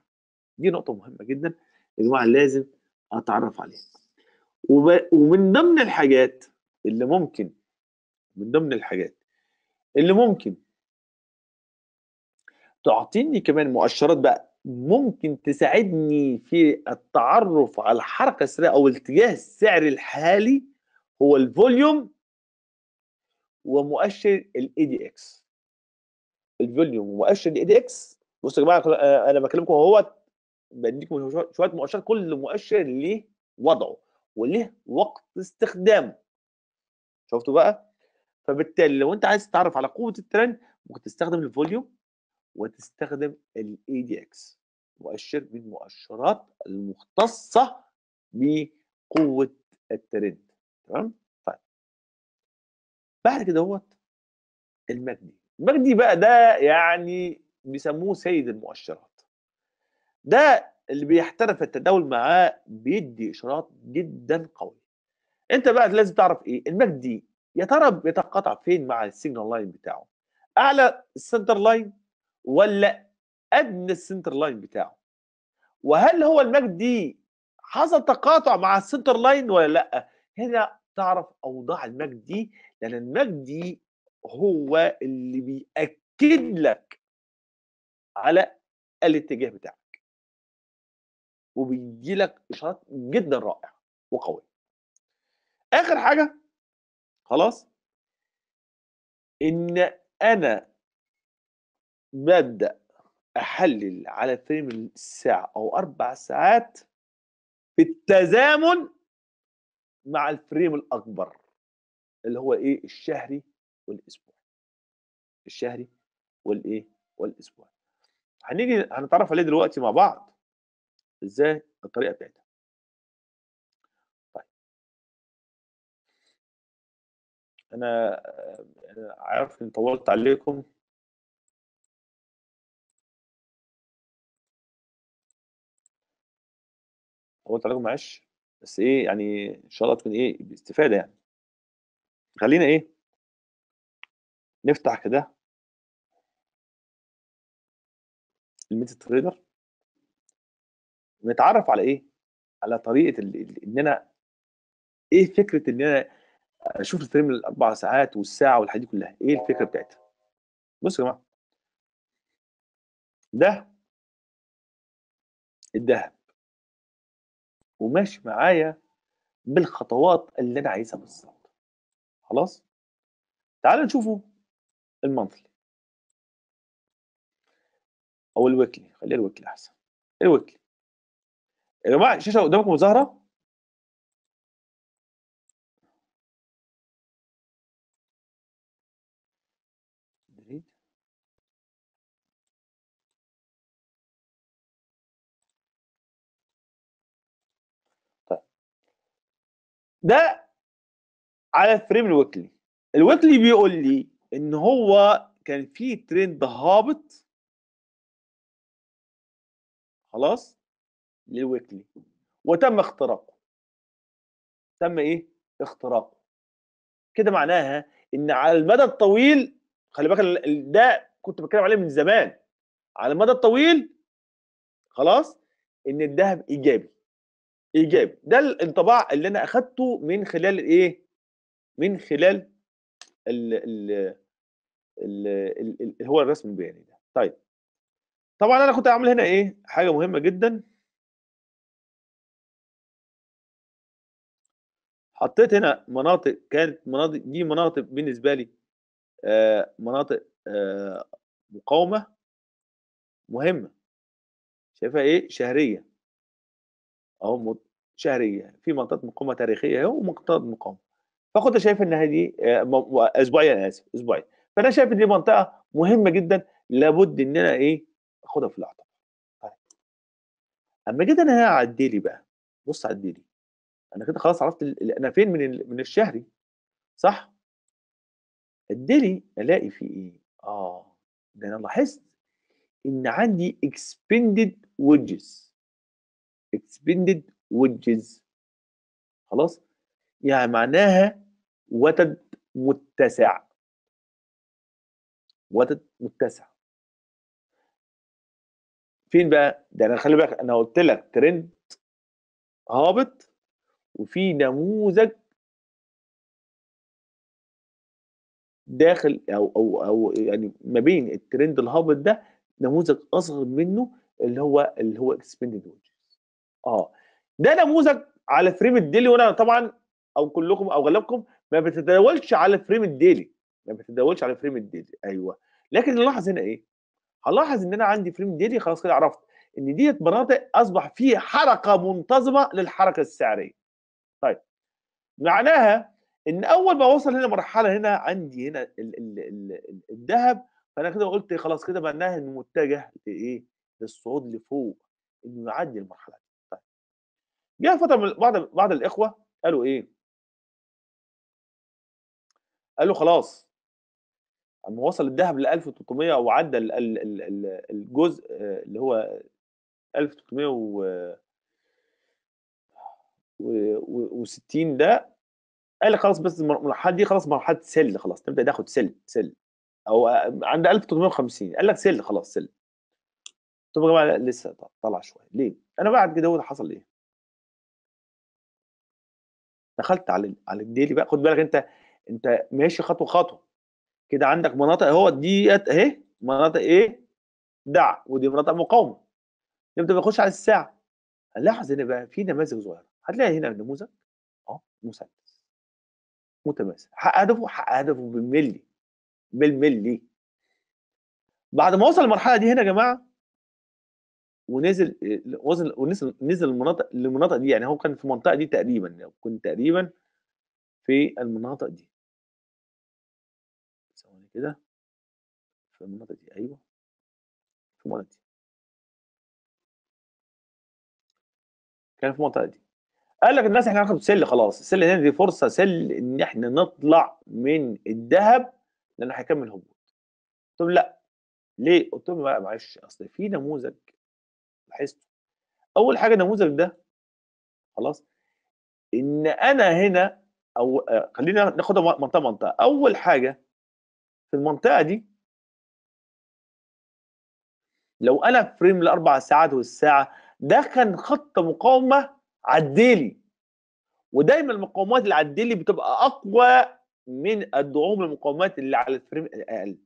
دي نقطه مهمه جدا يا جماعه لازم اتعرف عليها وب... ومن ضمن الحاجات اللي ممكن من ضمن الحاجات اللي ممكن تعطيني كمان مؤشرات بقى ممكن تساعدني في التعرف على الحركه السريعه او اتجاه السعر الحالي هو الفوليوم ومؤشر الاي دي اكس الفوليوم ومؤشر الاي دي اكس بصوا يا جماعه آه، انا بكلمكم اهوت بديكم شويه مؤشرات كل مؤشر ليه وضعه وليه وقت استخدامه شفتوا بقى فبالتالي لو انت عايز تتعرف على قوه الترند ممكن تستخدم الفوليوم وتستخدم الاي دي اكس مؤشر من المؤشرات المختصه بقوه الترند تمام طيب بعد كده هوت المجدي المجدي بقى ده يعني بيسموه سيد المؤشرات ده اللي بيحترف التداول معاه بيدي اشارات جدا قويه انت بقى لازم تعرف ايه المجدي يا ترى بيتقاطع فين مع السيجنال لاين بتاعه اعلى السنتر لاين ولا ادنى السنتر لاين بتاعه وهل هو المجدي حصل تقاطع مع السنتر لاين ولا لا هنا تعرف اوضاع المجد دي لان المجد دي هو اللي بيأكد لك على الاتجاه بتاعك وبيجي لك اشارات جدا رائعه وقويه اخر حاجه خلاص ان انا ببدا احلل على فريم الساعه او اربع ساعات في التزامن مع الفريم الاكبر اللي هو ايه الشهري والاسبوعي الشهري والايه والاسبوعي هنيجي هنتعرف عليه دلوقتي مع بعض ازاي الطريقه بتاعتها طيب انا عارف ان طولت عليكم طولت عليكم معلش بس إيه يعني إن شاء الله تكون إيه باستفادة يعني خلينا إيه نفتح كده الميتا تريدر نتعرف على إيه على طريقة إن أنا إيه فكرة إن أنا أشوف الفيلم الأربع ساعات والساعة والحاجات دي كلها إيه الفكرة بتاعتها بصوا يا جماعة ده الذهب وماشي معايا بالخطوات اللي انا عايزها بالظبط خلاص تعال نشوفوا المنثلي او الويكلي خليها الويكلي احسن الويكلي يا جماعه الشاشه قدامكم ظاهره ده على الفريم الويكلي الويكلي بيقول لي ان هو كان في ترند هابط خلاص للويكلي وتم اختراقه تم ايه اختراقه كده معناها ان على المدى الطويل خلي بالك ده كنت بتكلم عليه من زمان على المدى الطويل خلاص ان الذهب ايجابي ايجابي ده الانطباع اللي انا اخدته من خلال ايه من خلال ال ال ال هو الرسم البياني ده طيب طبعا انا كنت هعمل هنا ايه حاجه مهمه جدا حطيت هنا مناطق كانت مناطق دي مناطق بالنسبه لي آه، مناطق آه، مقاومه مهمه شايفها ايه شهريه اهو شهريه في منطقه مقاومه تاريخيه ومنطقه مقاومه فكنت شايف ان هذه آه، اسبوعيا انا اسف اسبوعيا فانا شايف ان دي منطقه مهمه جدا لابد ان انا ايه اخدها في الاعتبار طيب اما جيت انا على الديلي بقى بص على الديلي انا كده خلاص عرفت انا فين من من الشهري صح الديلي الاقي في ايه اه ده انا لاحظت ان عندي اكسبندد ويدجز expended wages خلاص يعني معناها وتد متسع وتد متسع فين بقى ده انا خلي بالك انا قلت لك ترند هابط وفي نموذج داخل او او او يعني ما بين الترند الهابط ده نموذج اصغر منه اللي هو اللي هو اكسبندد ويدج اه ده نموذج على فريم الديلي وانا طبعا او كلكم او اغلبكم ما بتتداولش على فريم الديلي ما بتتداولش على فريم الديلي ايوه لكن نلاحظ هنا ايه هلاحظ ان انا عندي فريم ديلي خلاص كده عرفت ان ديت مناطق اصبح في حركه منتظمه للحركه السعريه طيب معناها ان اول ما وصل هنا مرحله هنا عندي هنا الذهب فانا كده قلت خلاص كده معناها انه متجه لايه للصعود لفوق انه يعدي المرحله جاء فتره من بعض بعض الاخوه قالوا ايه قالوا خلاص اما وصل الذهب ل 1300 وعدى الجزء آه، اللي هو 1360 ده قال لك خلاص بس المرحله دي خلاص مرحله سل خلاص تبدا تاخد سل سل او عند 1350 قال لك سل خلاص سل طب يا جماعه لسه طلع شويه ليه انا بعد كده هو حصل ايه دخلت على على الديلي بقى خد بالك انت انت ماشي خطوه خطوه كده عندك مناطق اهو ديت اهي مناطق ايه دع ودي مناطق مقاومه نبدا نخش على الساعه هنلاحظ ان بقى في نماذج صغيره هتلاقي هنا نموذج اه مثلث متماثل حقق هدفه حقق هدفه بالملي بالملي بعد ما وصل المرحله دي هنا يا جماعه ونزل آه، وزن ونزل نزل المناطق للمناطق دي يعني هو كان في المنطقه دي تقريبا يعني كنت تقريبا في المناطق دي ثواني كده في المناطق دي ايوه في المناطق دي كان في المنطقه دي قال لك الناس احنا هناخد سل خلاص السل هنا دي فرصه سل ان احنا نطلع من الذهب لانه هيكمل هبوط قلت لهم لا ليه قلت لهم معلش اصل في نموذج لاحظته اول حاجه النموذج ده خلاص ان انا هنا او آه، خلينا ناخدها منطقه منطقه اول حاجه في المنطقه دي لو انا فريم لاربع ساعات والساعه ده كان خط مقاومه عدلي ودايما المقاومات اللي على بتبقى اقوى من الدعوم المقاومات اللي على الفريم الاقل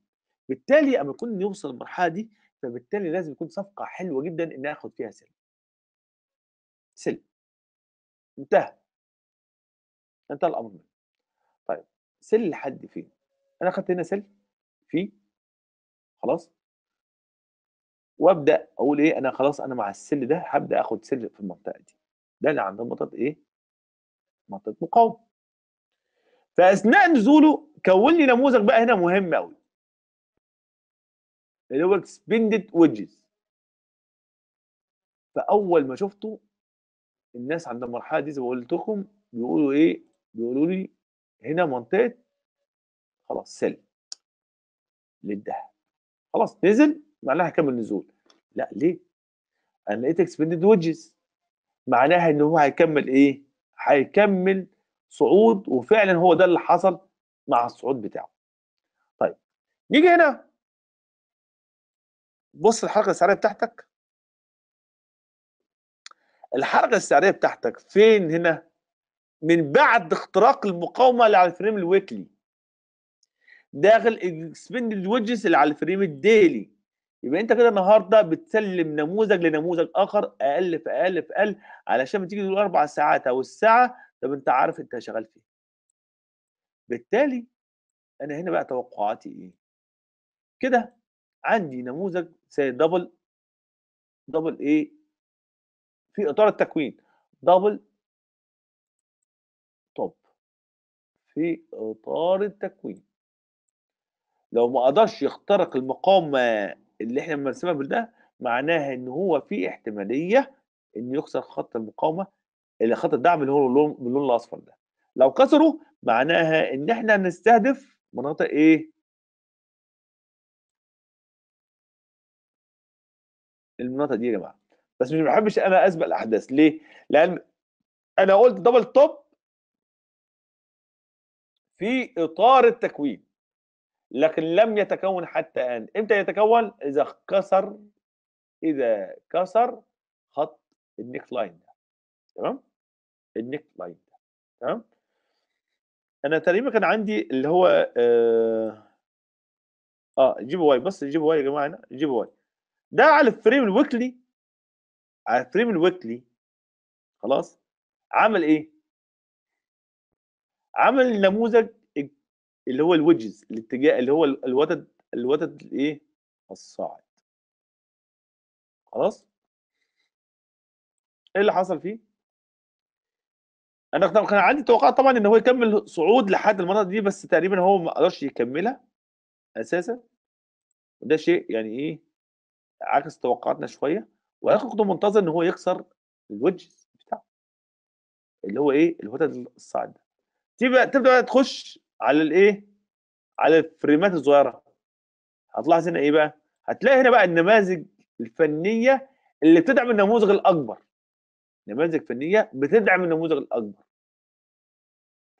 بالتالي اما يكون يوصل للمرحله دي فبالتالي لازم يكون صفقه حلوه جدا ان اخد فيها سلم سلم انتهى انتهى الامر منه طيب سل لحد فين انا اخدت هنا سل في خلاص وابدا اقول ايه انا خلاص انا مع السل ده هبدا اخد سل في المنطقه دي ده اللي عند منطقه ايه منطقه مقاومه فاثناء نزوله كون لي نموذج بقى هنا مهم قوي اللي هو اكسبندد ويدجز فاول ما شفته الناس عند المرحله دي زي ما قلت لكم بيقولوا ايه بيقولوا لي هنا منطقه خلاص سل للده خلاص نزل معناها هيكمل نزول لا ليه انا لقيت اكسبندد ويدجز معناها ان هو هيكمل ايه هيكمل صعود وفعلا هو ده اللي حصل مع الصعود بتاعه طيب نيجي هنا بص الحركه السعريه بتاعتك الحركه السعريه بتاعتك فين هنا من بعد اختراق المقاومه اللي على الفريم الويكلي داخل الاكسبندد ويدجز اللي على الفريم الديلي يبقى انت كده النهارده بتسلم نموذج لنموذج اخر اقل في اقل في اقل علشان تيجي تقول اربع ساعات او الساعه طب انت عارف انت شغال فين بالتالي انا هنا بقى توقعاتي ايه كده عندي نموذج سي دبل دبل ايه في اطار التكوين دبل توب في اطار التكوين لو ما قدرش يخترق المقاومه اللي احنا بنرسمها بده معناها ان هو في احتماليه انه يكسر خط المقاومه اللي خط الدعم اللي هو اللون باللون الاصفر ده لو كسره معناها ان احنا هنستهدف مناطق ايه المناطق دي يا جماعه بس مش بحبش انا اسبق الاحداث ليه؟ لان انا قلت دبل توب في اطار التكوين لكن لم يتكون حتى الان امتى يتكون اذا كسر اذا كسر خط النيك لاين ده تمام النيك لاين ده تمام انا تقريبا كان عندي اللي هو اه, آه جيب واي بس جيب واي يا جماعه هنا جيب واي ده على الفريم الويكلي على الفريم الويكلي خلاص عمل ايه عمل نموذج اللي هو الويدجز الاتجاه اللي هو الوتد الوتد الايه الصاعد خلاص ايه اللي حصل فيه انا كان عندي توقعات طبعا ان هو يكمل صعود لحد المنطقه دي بس تقريبا هو ما قدرش يكملها اساسا وده شيء يعني ايه عكس توقعاتنا شويه وانا كنت منتظر ان هو يكسر الويدجز بتاعه اللي هو ايه الهدد الصاعد تبدا تبدا تخش على الايه على الفريمات الصغيره هتلاحظ هنا ايه بقى هتلاقي هنا بقى النماذج الفنيه اللي بتدعم النموذج الاكبر نماذج فنيه بتدعم النموذج الاكبر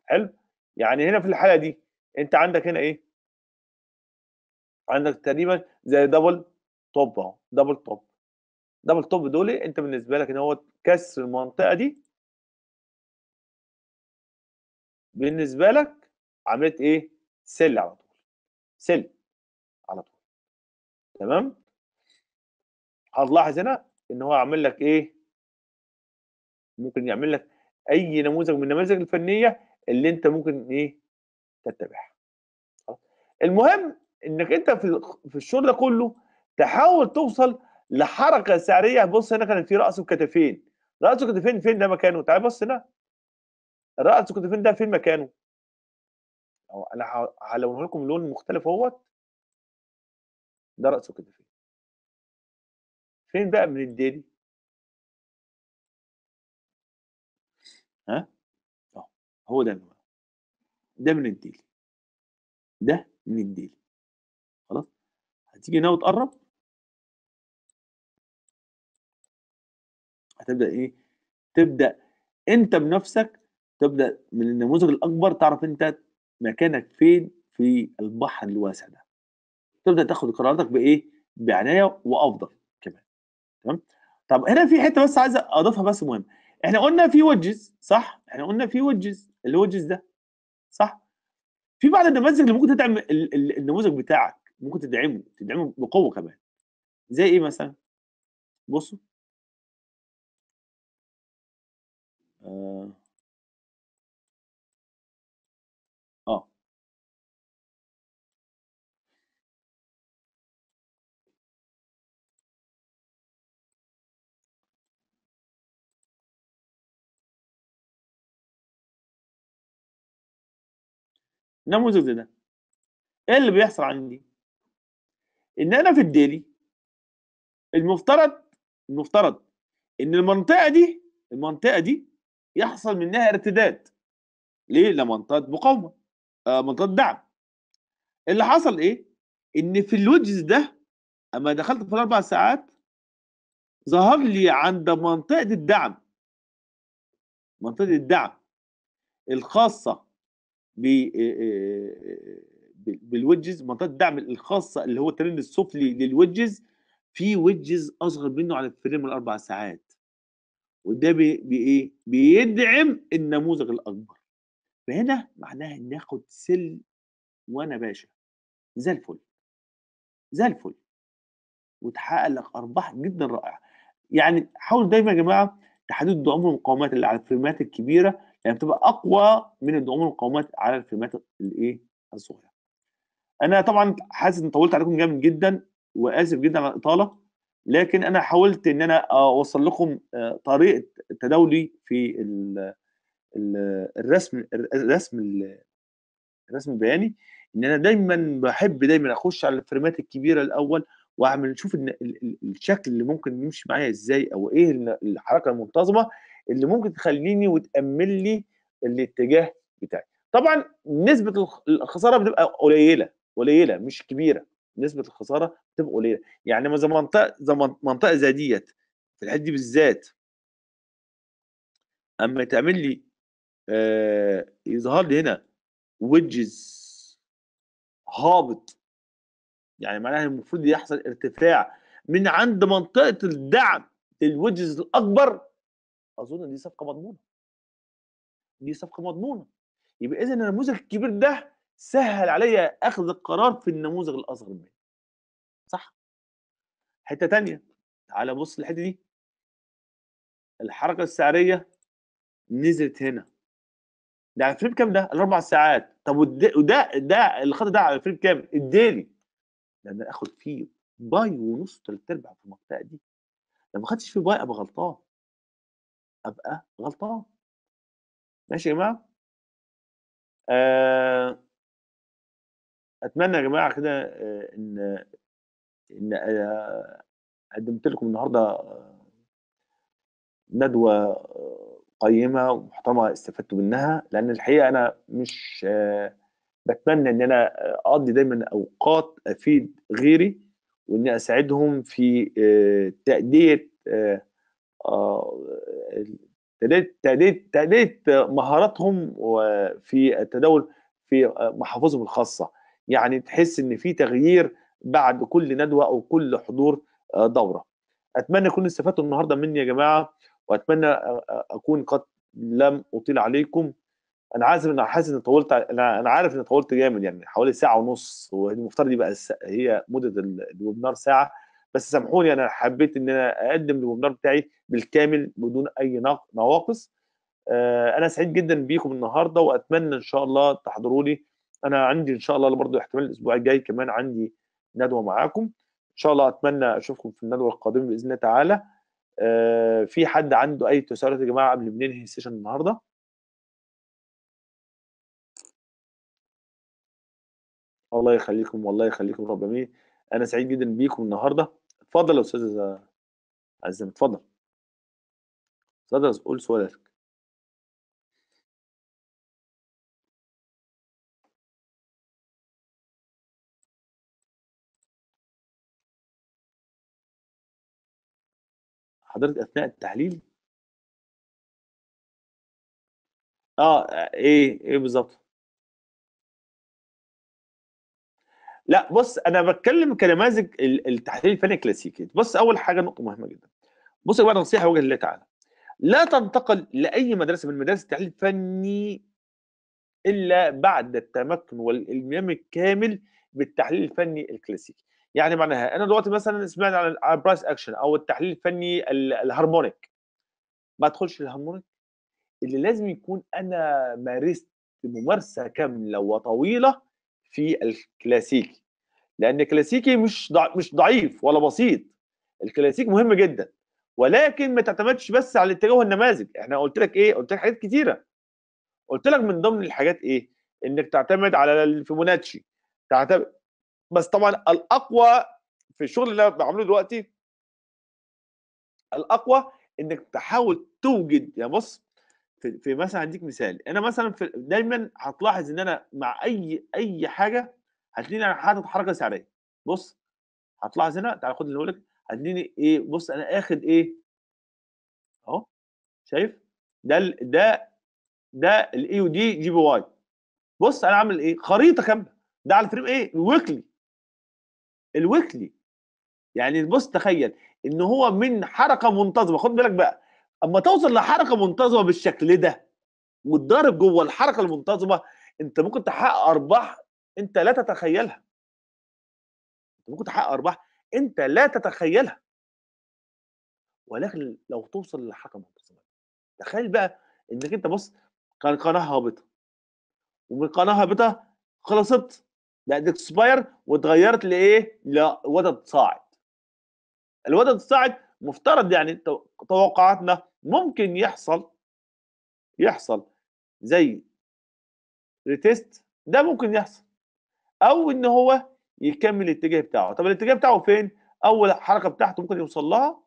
حلو يعني هنا في الحاله دي انت عندك هنا ايه عندك تقريبا زي دبل توب اهو دبل توب دبل توب دول انت بالنسبه لك ان هو كسر المنطقه دي بالنسبه لك عملت ايه سل على طول سل على طول تمام هتلاحظ هنا ان هو عامل لك ايه ممكن يعمل لك اي نموذج من النماذج الفنيه اللي انت ممكن ايه تتبعها المهم انك انت في في الشغل ده كله تحاول توصل لحركه سعريه بص هنا كان في راس وكتفين راس وكتفين فين ده مكانه تعال بص هنا راس وكتفين ده فين مكانه أو انا هلونه لكم لون مختلف اهوت ده راس وكتفين فين بقى من الديلي ها اه هو ده المهم. ده من الديلي ده من الديلي خلاص هتيجي هنا وتقرب هتبدا ايه تبدا انت بنفسك تبدا من النموذج الاكبر تعرف انت مكانك فين في البحر الواسع ده تبدا تاخد قراراتك بايه بعنايه وافضل كمان تمام طب هنا في حته بس عايز اضيفها بس مهم احنا قلنا في وجز صح احنا قلنا في وجز الوجز ده صح في بعض النماذج اللي ممكن تدعم النموذج بتاعك ممكن تدعمه تدعمه بقوه كمان زي ايه مثلا بصوا آه. آه. نموذج ده ايه اللي بيحصل عندي ان انا في الديلي المفترض المفترض ان المنطقه دي المنطقه دي يحصل منها ارتداد ليه لمنطقه مقاومه آه منطقه دعم اللي حصل ايه ان في الوجز ده اما دخلت في الاربع ساعات ظهر لي عند منطقه الدعم منطقه الدعم الخاصه آه، آه، آه، بالوجز منطقه الدعم الخاصه اللي هو الترند السفلي للوجز في وجز اصغر منه على الفريم الاربع ساعات وده بايه بيدعم النموذج الاكبر فهنا معناها ناخد سل وانا باشا زي الفل زي الفل وتحقق لك ارباح جدا رائعه يعني حاول دايما يا جماعه تحديد دعم المقاومات اللي على الفيرمات الكبيره يعني بتبقى اقوى من دعم المقاومات على الفيرمات الايه الصغيره انا طبعا حاسس ان طولت عليكم جامد جدا واسف جدا على الاطاله لكن انا حاولت ان انا اوصل لكم آه، طريقه تداولي في الرسم الرسم الرسم البياني ان انا دايما بحب دايما اخش على الفريمات الكبيره الاول واعمل نشوف الشكل اللي ممكن يمشي معايا ازاي او ايه الحركه المنتظمه اللي ممكن تخليني وتامل لي الاتجاه بتاعي طبعا نسبه الخساره بتبقى قليله قليله مش كبيره نسبه الخساره تبقى قليله يعني لما زي منطقه زي منطقه زي ديت في الحته دي بالذات اما تعمل لي آه يظهر لي هنا ويدجز هابط يعني معناها المفروض يحصل ارتفاع من عند منطقه الدعم للويدجز الاكبر اظن دي صفقه مضمونه دي صفقه مضمونه يبقى اذا النموذج الكبير ده سهل عليا اخذ القرار في النموذج الاصغر مني صح حته تانية تعال بص للحته دي الحركه السعريه نزلت هنا ده على فريم كام ده الاربع ساعات طب وده ده الخط ده على فريم كام الديلي لما اخد فيه باي ونص تلات ارباع في المقطع دي لو ما خدتش فيه باي ابقى غلطان ابقى غلطان ماشي يا جماعه آه اتمنى يا جماعه كده آه، ان ان آه، قدمت لكم النهارده آه، ندوه قيمه ومحترمه استفدتوا منها لان الحقيقه انا مش بتمنى ان انا اقضي دايما اوقات افيد غيري واني اساعدهم في تاديه تأدية تأدية مهاراتهم في التداول في محافظهم الخاصة يعني تحس ان في تغيير بعد كل ندوه او كل حضور آه، دوره اتمنى يكون استفدتوا النهارده مني يا جماعه واتمنى آه، آه، اكون قد لم اطيل عليكم انا عازم انا حاسس اني طولت انا عارف اني طولت جامد يعني حوالي ساعه ونص والمفترض يبقى هي مده الويبنار ساعه بس سامحوني انا حبيت ان انا اقدم الويبنار بتاعي بالكامل بدون اي نواقص انا سعيد جدا بيكم النهارده واتمنى ان شاء الله تحضروا لي انا عندي ان شاء الله برضه احتمال الاسبوع الجاي كمان عندي ندوه معاكم ان شاء الله اتمنى اشوفكم في الندوه القادمه باذن الله تعالى آه، في حد عنده اي تساؤلات يا جماعه قبل ما ننهي السيشن النهارده الله يخليكم والله يخليكم رب العالمين انا سعيد جدا بيكم النهارده اتفضل يا استاذ عزام اتفضل استاذ قول سؤالك حضرتك أثناء التحليل آه إيه إيه بالظبط؟ لا بص أنا بتكلم كنماذج التحليل الفني الكلاسيكي، بص أول حاجة نقطة مهمة جدا. بص يا جماعة نصيحة وجه الله تعالى. لا تنتقل لأي مدرسة من مدارس التحليل الفني إلا بعد التمكن والالمام الكامل بالتحليل الفني الكلاسيكي. يعني معناها انا دلوقتي مثلا سمعنا على البرايس اكشن او التحليل الفني الهارمونيك ما ادخلش الهارمونيك اللي لازم يكون انا مارست ممارسه كامله وطويله في الكلاسيكي لان الكلاسيكي مش ضع... مش ضعيف ولا بسيط الكلاسيك مهم جدا ولكن ما تعتمدش بس على الاتجاه النماذج احنا قلت لك ايه قلت لك حاجات كتيره قلت لك من ضمن الحاجات ايه انك تعتمد على الفيبوناتشي تعتمد بس طبعا الاقوى في الشغل اللي انا بعمله دلوقتي الاقوى انك تحاول توجد يا يعني بص في, مثلا هديك مثال انا مثلا في دايما هتلاحظ ان انا مع اي اي حاجه هتلاقيني انا حاطط حركه سعريه بص هتلاحظ هنا تعالى خد اللي هقول لك هتلاقيني ايه بص انا اخد ايه اهو شايف ده ده ده الاي ودي جي بي واي بص انا عامل ايه خريطه كامله ده على الفريم ايه ويكلي الويكلي يعني بص تخيل ان هو من حركه منتظمه خد بالك بقى اما توصل لحركه منتظمه بالشكل ده وتضارب جوه الحركه المنتظمه انت ممكن تحقق ارباح انت لا تتخيلها انت ممكن تحقق ارباح انت لا تتخيلها ولكن لو توصل لحركه منتظمه تخيل بقى انك انت بص كان قناه هابطه ومن قناه هابطه خلصت بقت اكسباير واتغيرت لايه؟ لودد صاعد. الودد الصاعد مفترض يعني توقعاتنا ممكن يحصل يحصل زي ريتيست ده ممكن يحصل او ان هو يكمل الاتجاه بتاعه طب الاتجاه بتاعه فين اول حركه بتاعته ممكن يوصل لها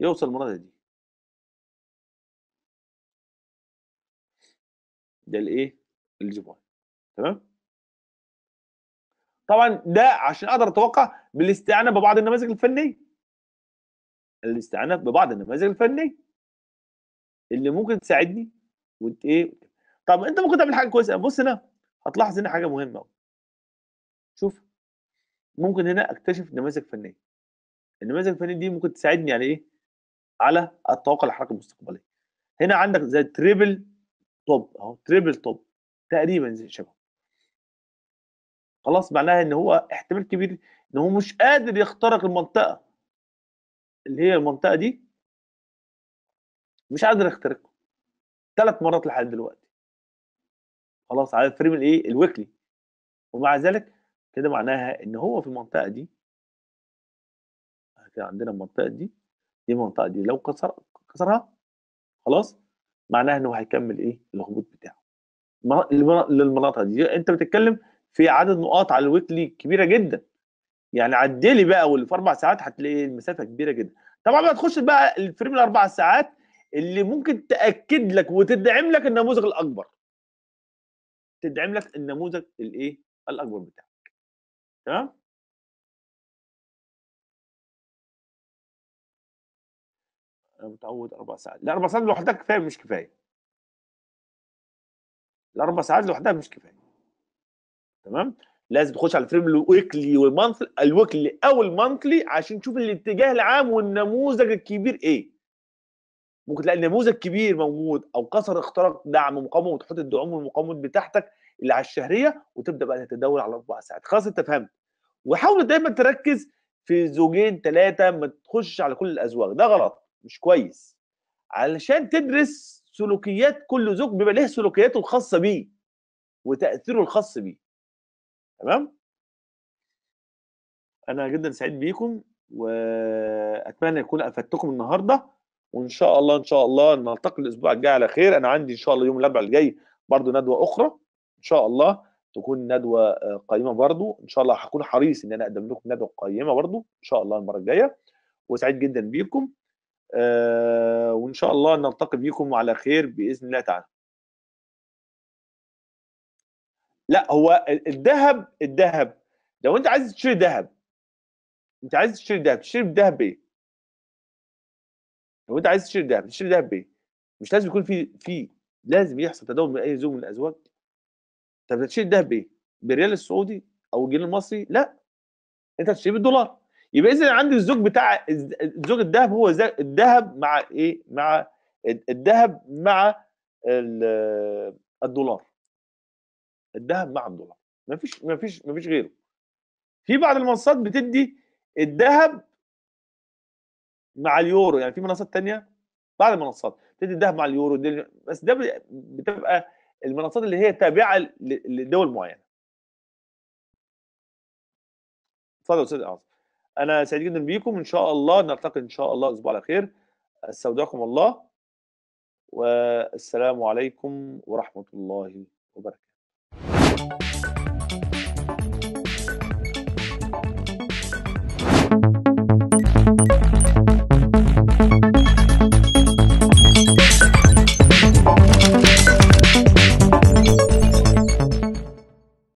يوصل المناطق دي ده الايه الجبال تمام طبعا ده عشان اقدر اتوقع بالاستعانه ببعض النماذج الفنيه الاستعانه ببعض النماذج الفنيه اللي ممكن تساعدني وانت ايه طب انت ممكن تعمل حاجه كويسه بص هنا هتلاحظ هنا حاجه مهمه قوي شوف ممكن هنا اكتشف نماذج فنيه النماذج الفنيه دي ممكن تساعدني على ايه على التوقع الحركه المستقبليه هنا عندك زي تريبل توب اهو تريبل توب تقريبا زي شبه خلاص معناها ان هو احتمال كبير ان هو مش قادر يخترق المنطقه اللي هي المنطقه دي مش قادر يخترقها ثلاث مرات لحد دلوقتي خلاص على الفريم الايه الويكلي ومع ذلك كده معناها ان هو في المنطقه دي كده عندنا المنطقه دي دي المنطقه دي لو كسر كسرها خلاص معناها انه هيكمل ايه الهبوط بتاعه للمناطق دي انت بتتكلم في عدد نقاط على الويكلي كبيره جدا يعني على الديلي بقى واللي في اربع ساعات هتلاقي المسافه كبيره جدا طبعا بقى تخش بقى الفريم الاربع ساعات اللي ممكن تاكد لك وتدعم لك النموذج الاكبر تدعم لك النموذج الايه الاكبر بتاعك تمام انا متعود اربع ساعات الاربع ساعات لوحدها كفايه مش كفايه الاربع ساعات لوحدها مش كفايه تمام لازم تخش على الفريم الويكلي والمانثلي الويكلي او المانثلي عشان تشوف الاتجاه العام والنموذج الكبير ايه ممكن تلاقي النموذج كبير موجود او كسر اختراق دعم مقاومه وتحط الدعم والمقاومه بتاعتك اللي على الشهريه وتبدا بقى تتداول على اربع ساعات خلاص انت فهمت وحاول دايما تركز في زوجين ثلاثه ما تخش على كل الازواج ده غلط مش كويس علشان تدرس سلوكيات كل زوج بيبقى له سلوكياته الخاصه بيه وتاثيره الخاص بيه تمام انا جدا سعيد بيكم واتمنى يكون افدتكم النهارده وان شاء الله ان شاء الله نلتقي الاسبوع الجاي على خير انا عندي ان شاء الله يوم الاربعاء الجاي برضو ندوه اخرى ان شاء الله تكون ندوه آه، قيمه برضو ان شاء الله هكون حريص ان انا اقدم لكم ندوه قيمه برضو ان شاء الله المره الجايه وسعيد جدا بيكم آه، وان شاء الله نلتقي بيكم على خير باذن الله تعالى لا هو الذهب الذهب لو انت عايز تشتري ذهب انت عايز تشتري ذهب تشتري بذهب بايه لو انت عايز تشتري ذهب تشتري ذهب بايه مش لازم يكون في في لازم يحصل تداول من اي زوج من الازواج طب تشتري الذهب بايه بالريال السعودي او الجنيه المصري لا انت تشتري بالدولار يبقى اذا عندي الزوج بتاع الزوج الذهب هو الذهب مع ايه مع الذهب مع الدولار الذهب مع الدولار مفيش مفيش مفيش غيره في بعض المنصات بتدي الذهب مع اليورو يعني في منصات تانية بعض المنصات بتدي الذهب مع اليورو دي بس ده بتبقى المنصات اللي هي تابعه لدول معينه اتفضل يا استاذ انا سعيد جدا بيكم ان شاء الله نلتقي ان شاء الله اسبوع على خير استودعكم الله والسلام عليكم ورحمه الله وبركاته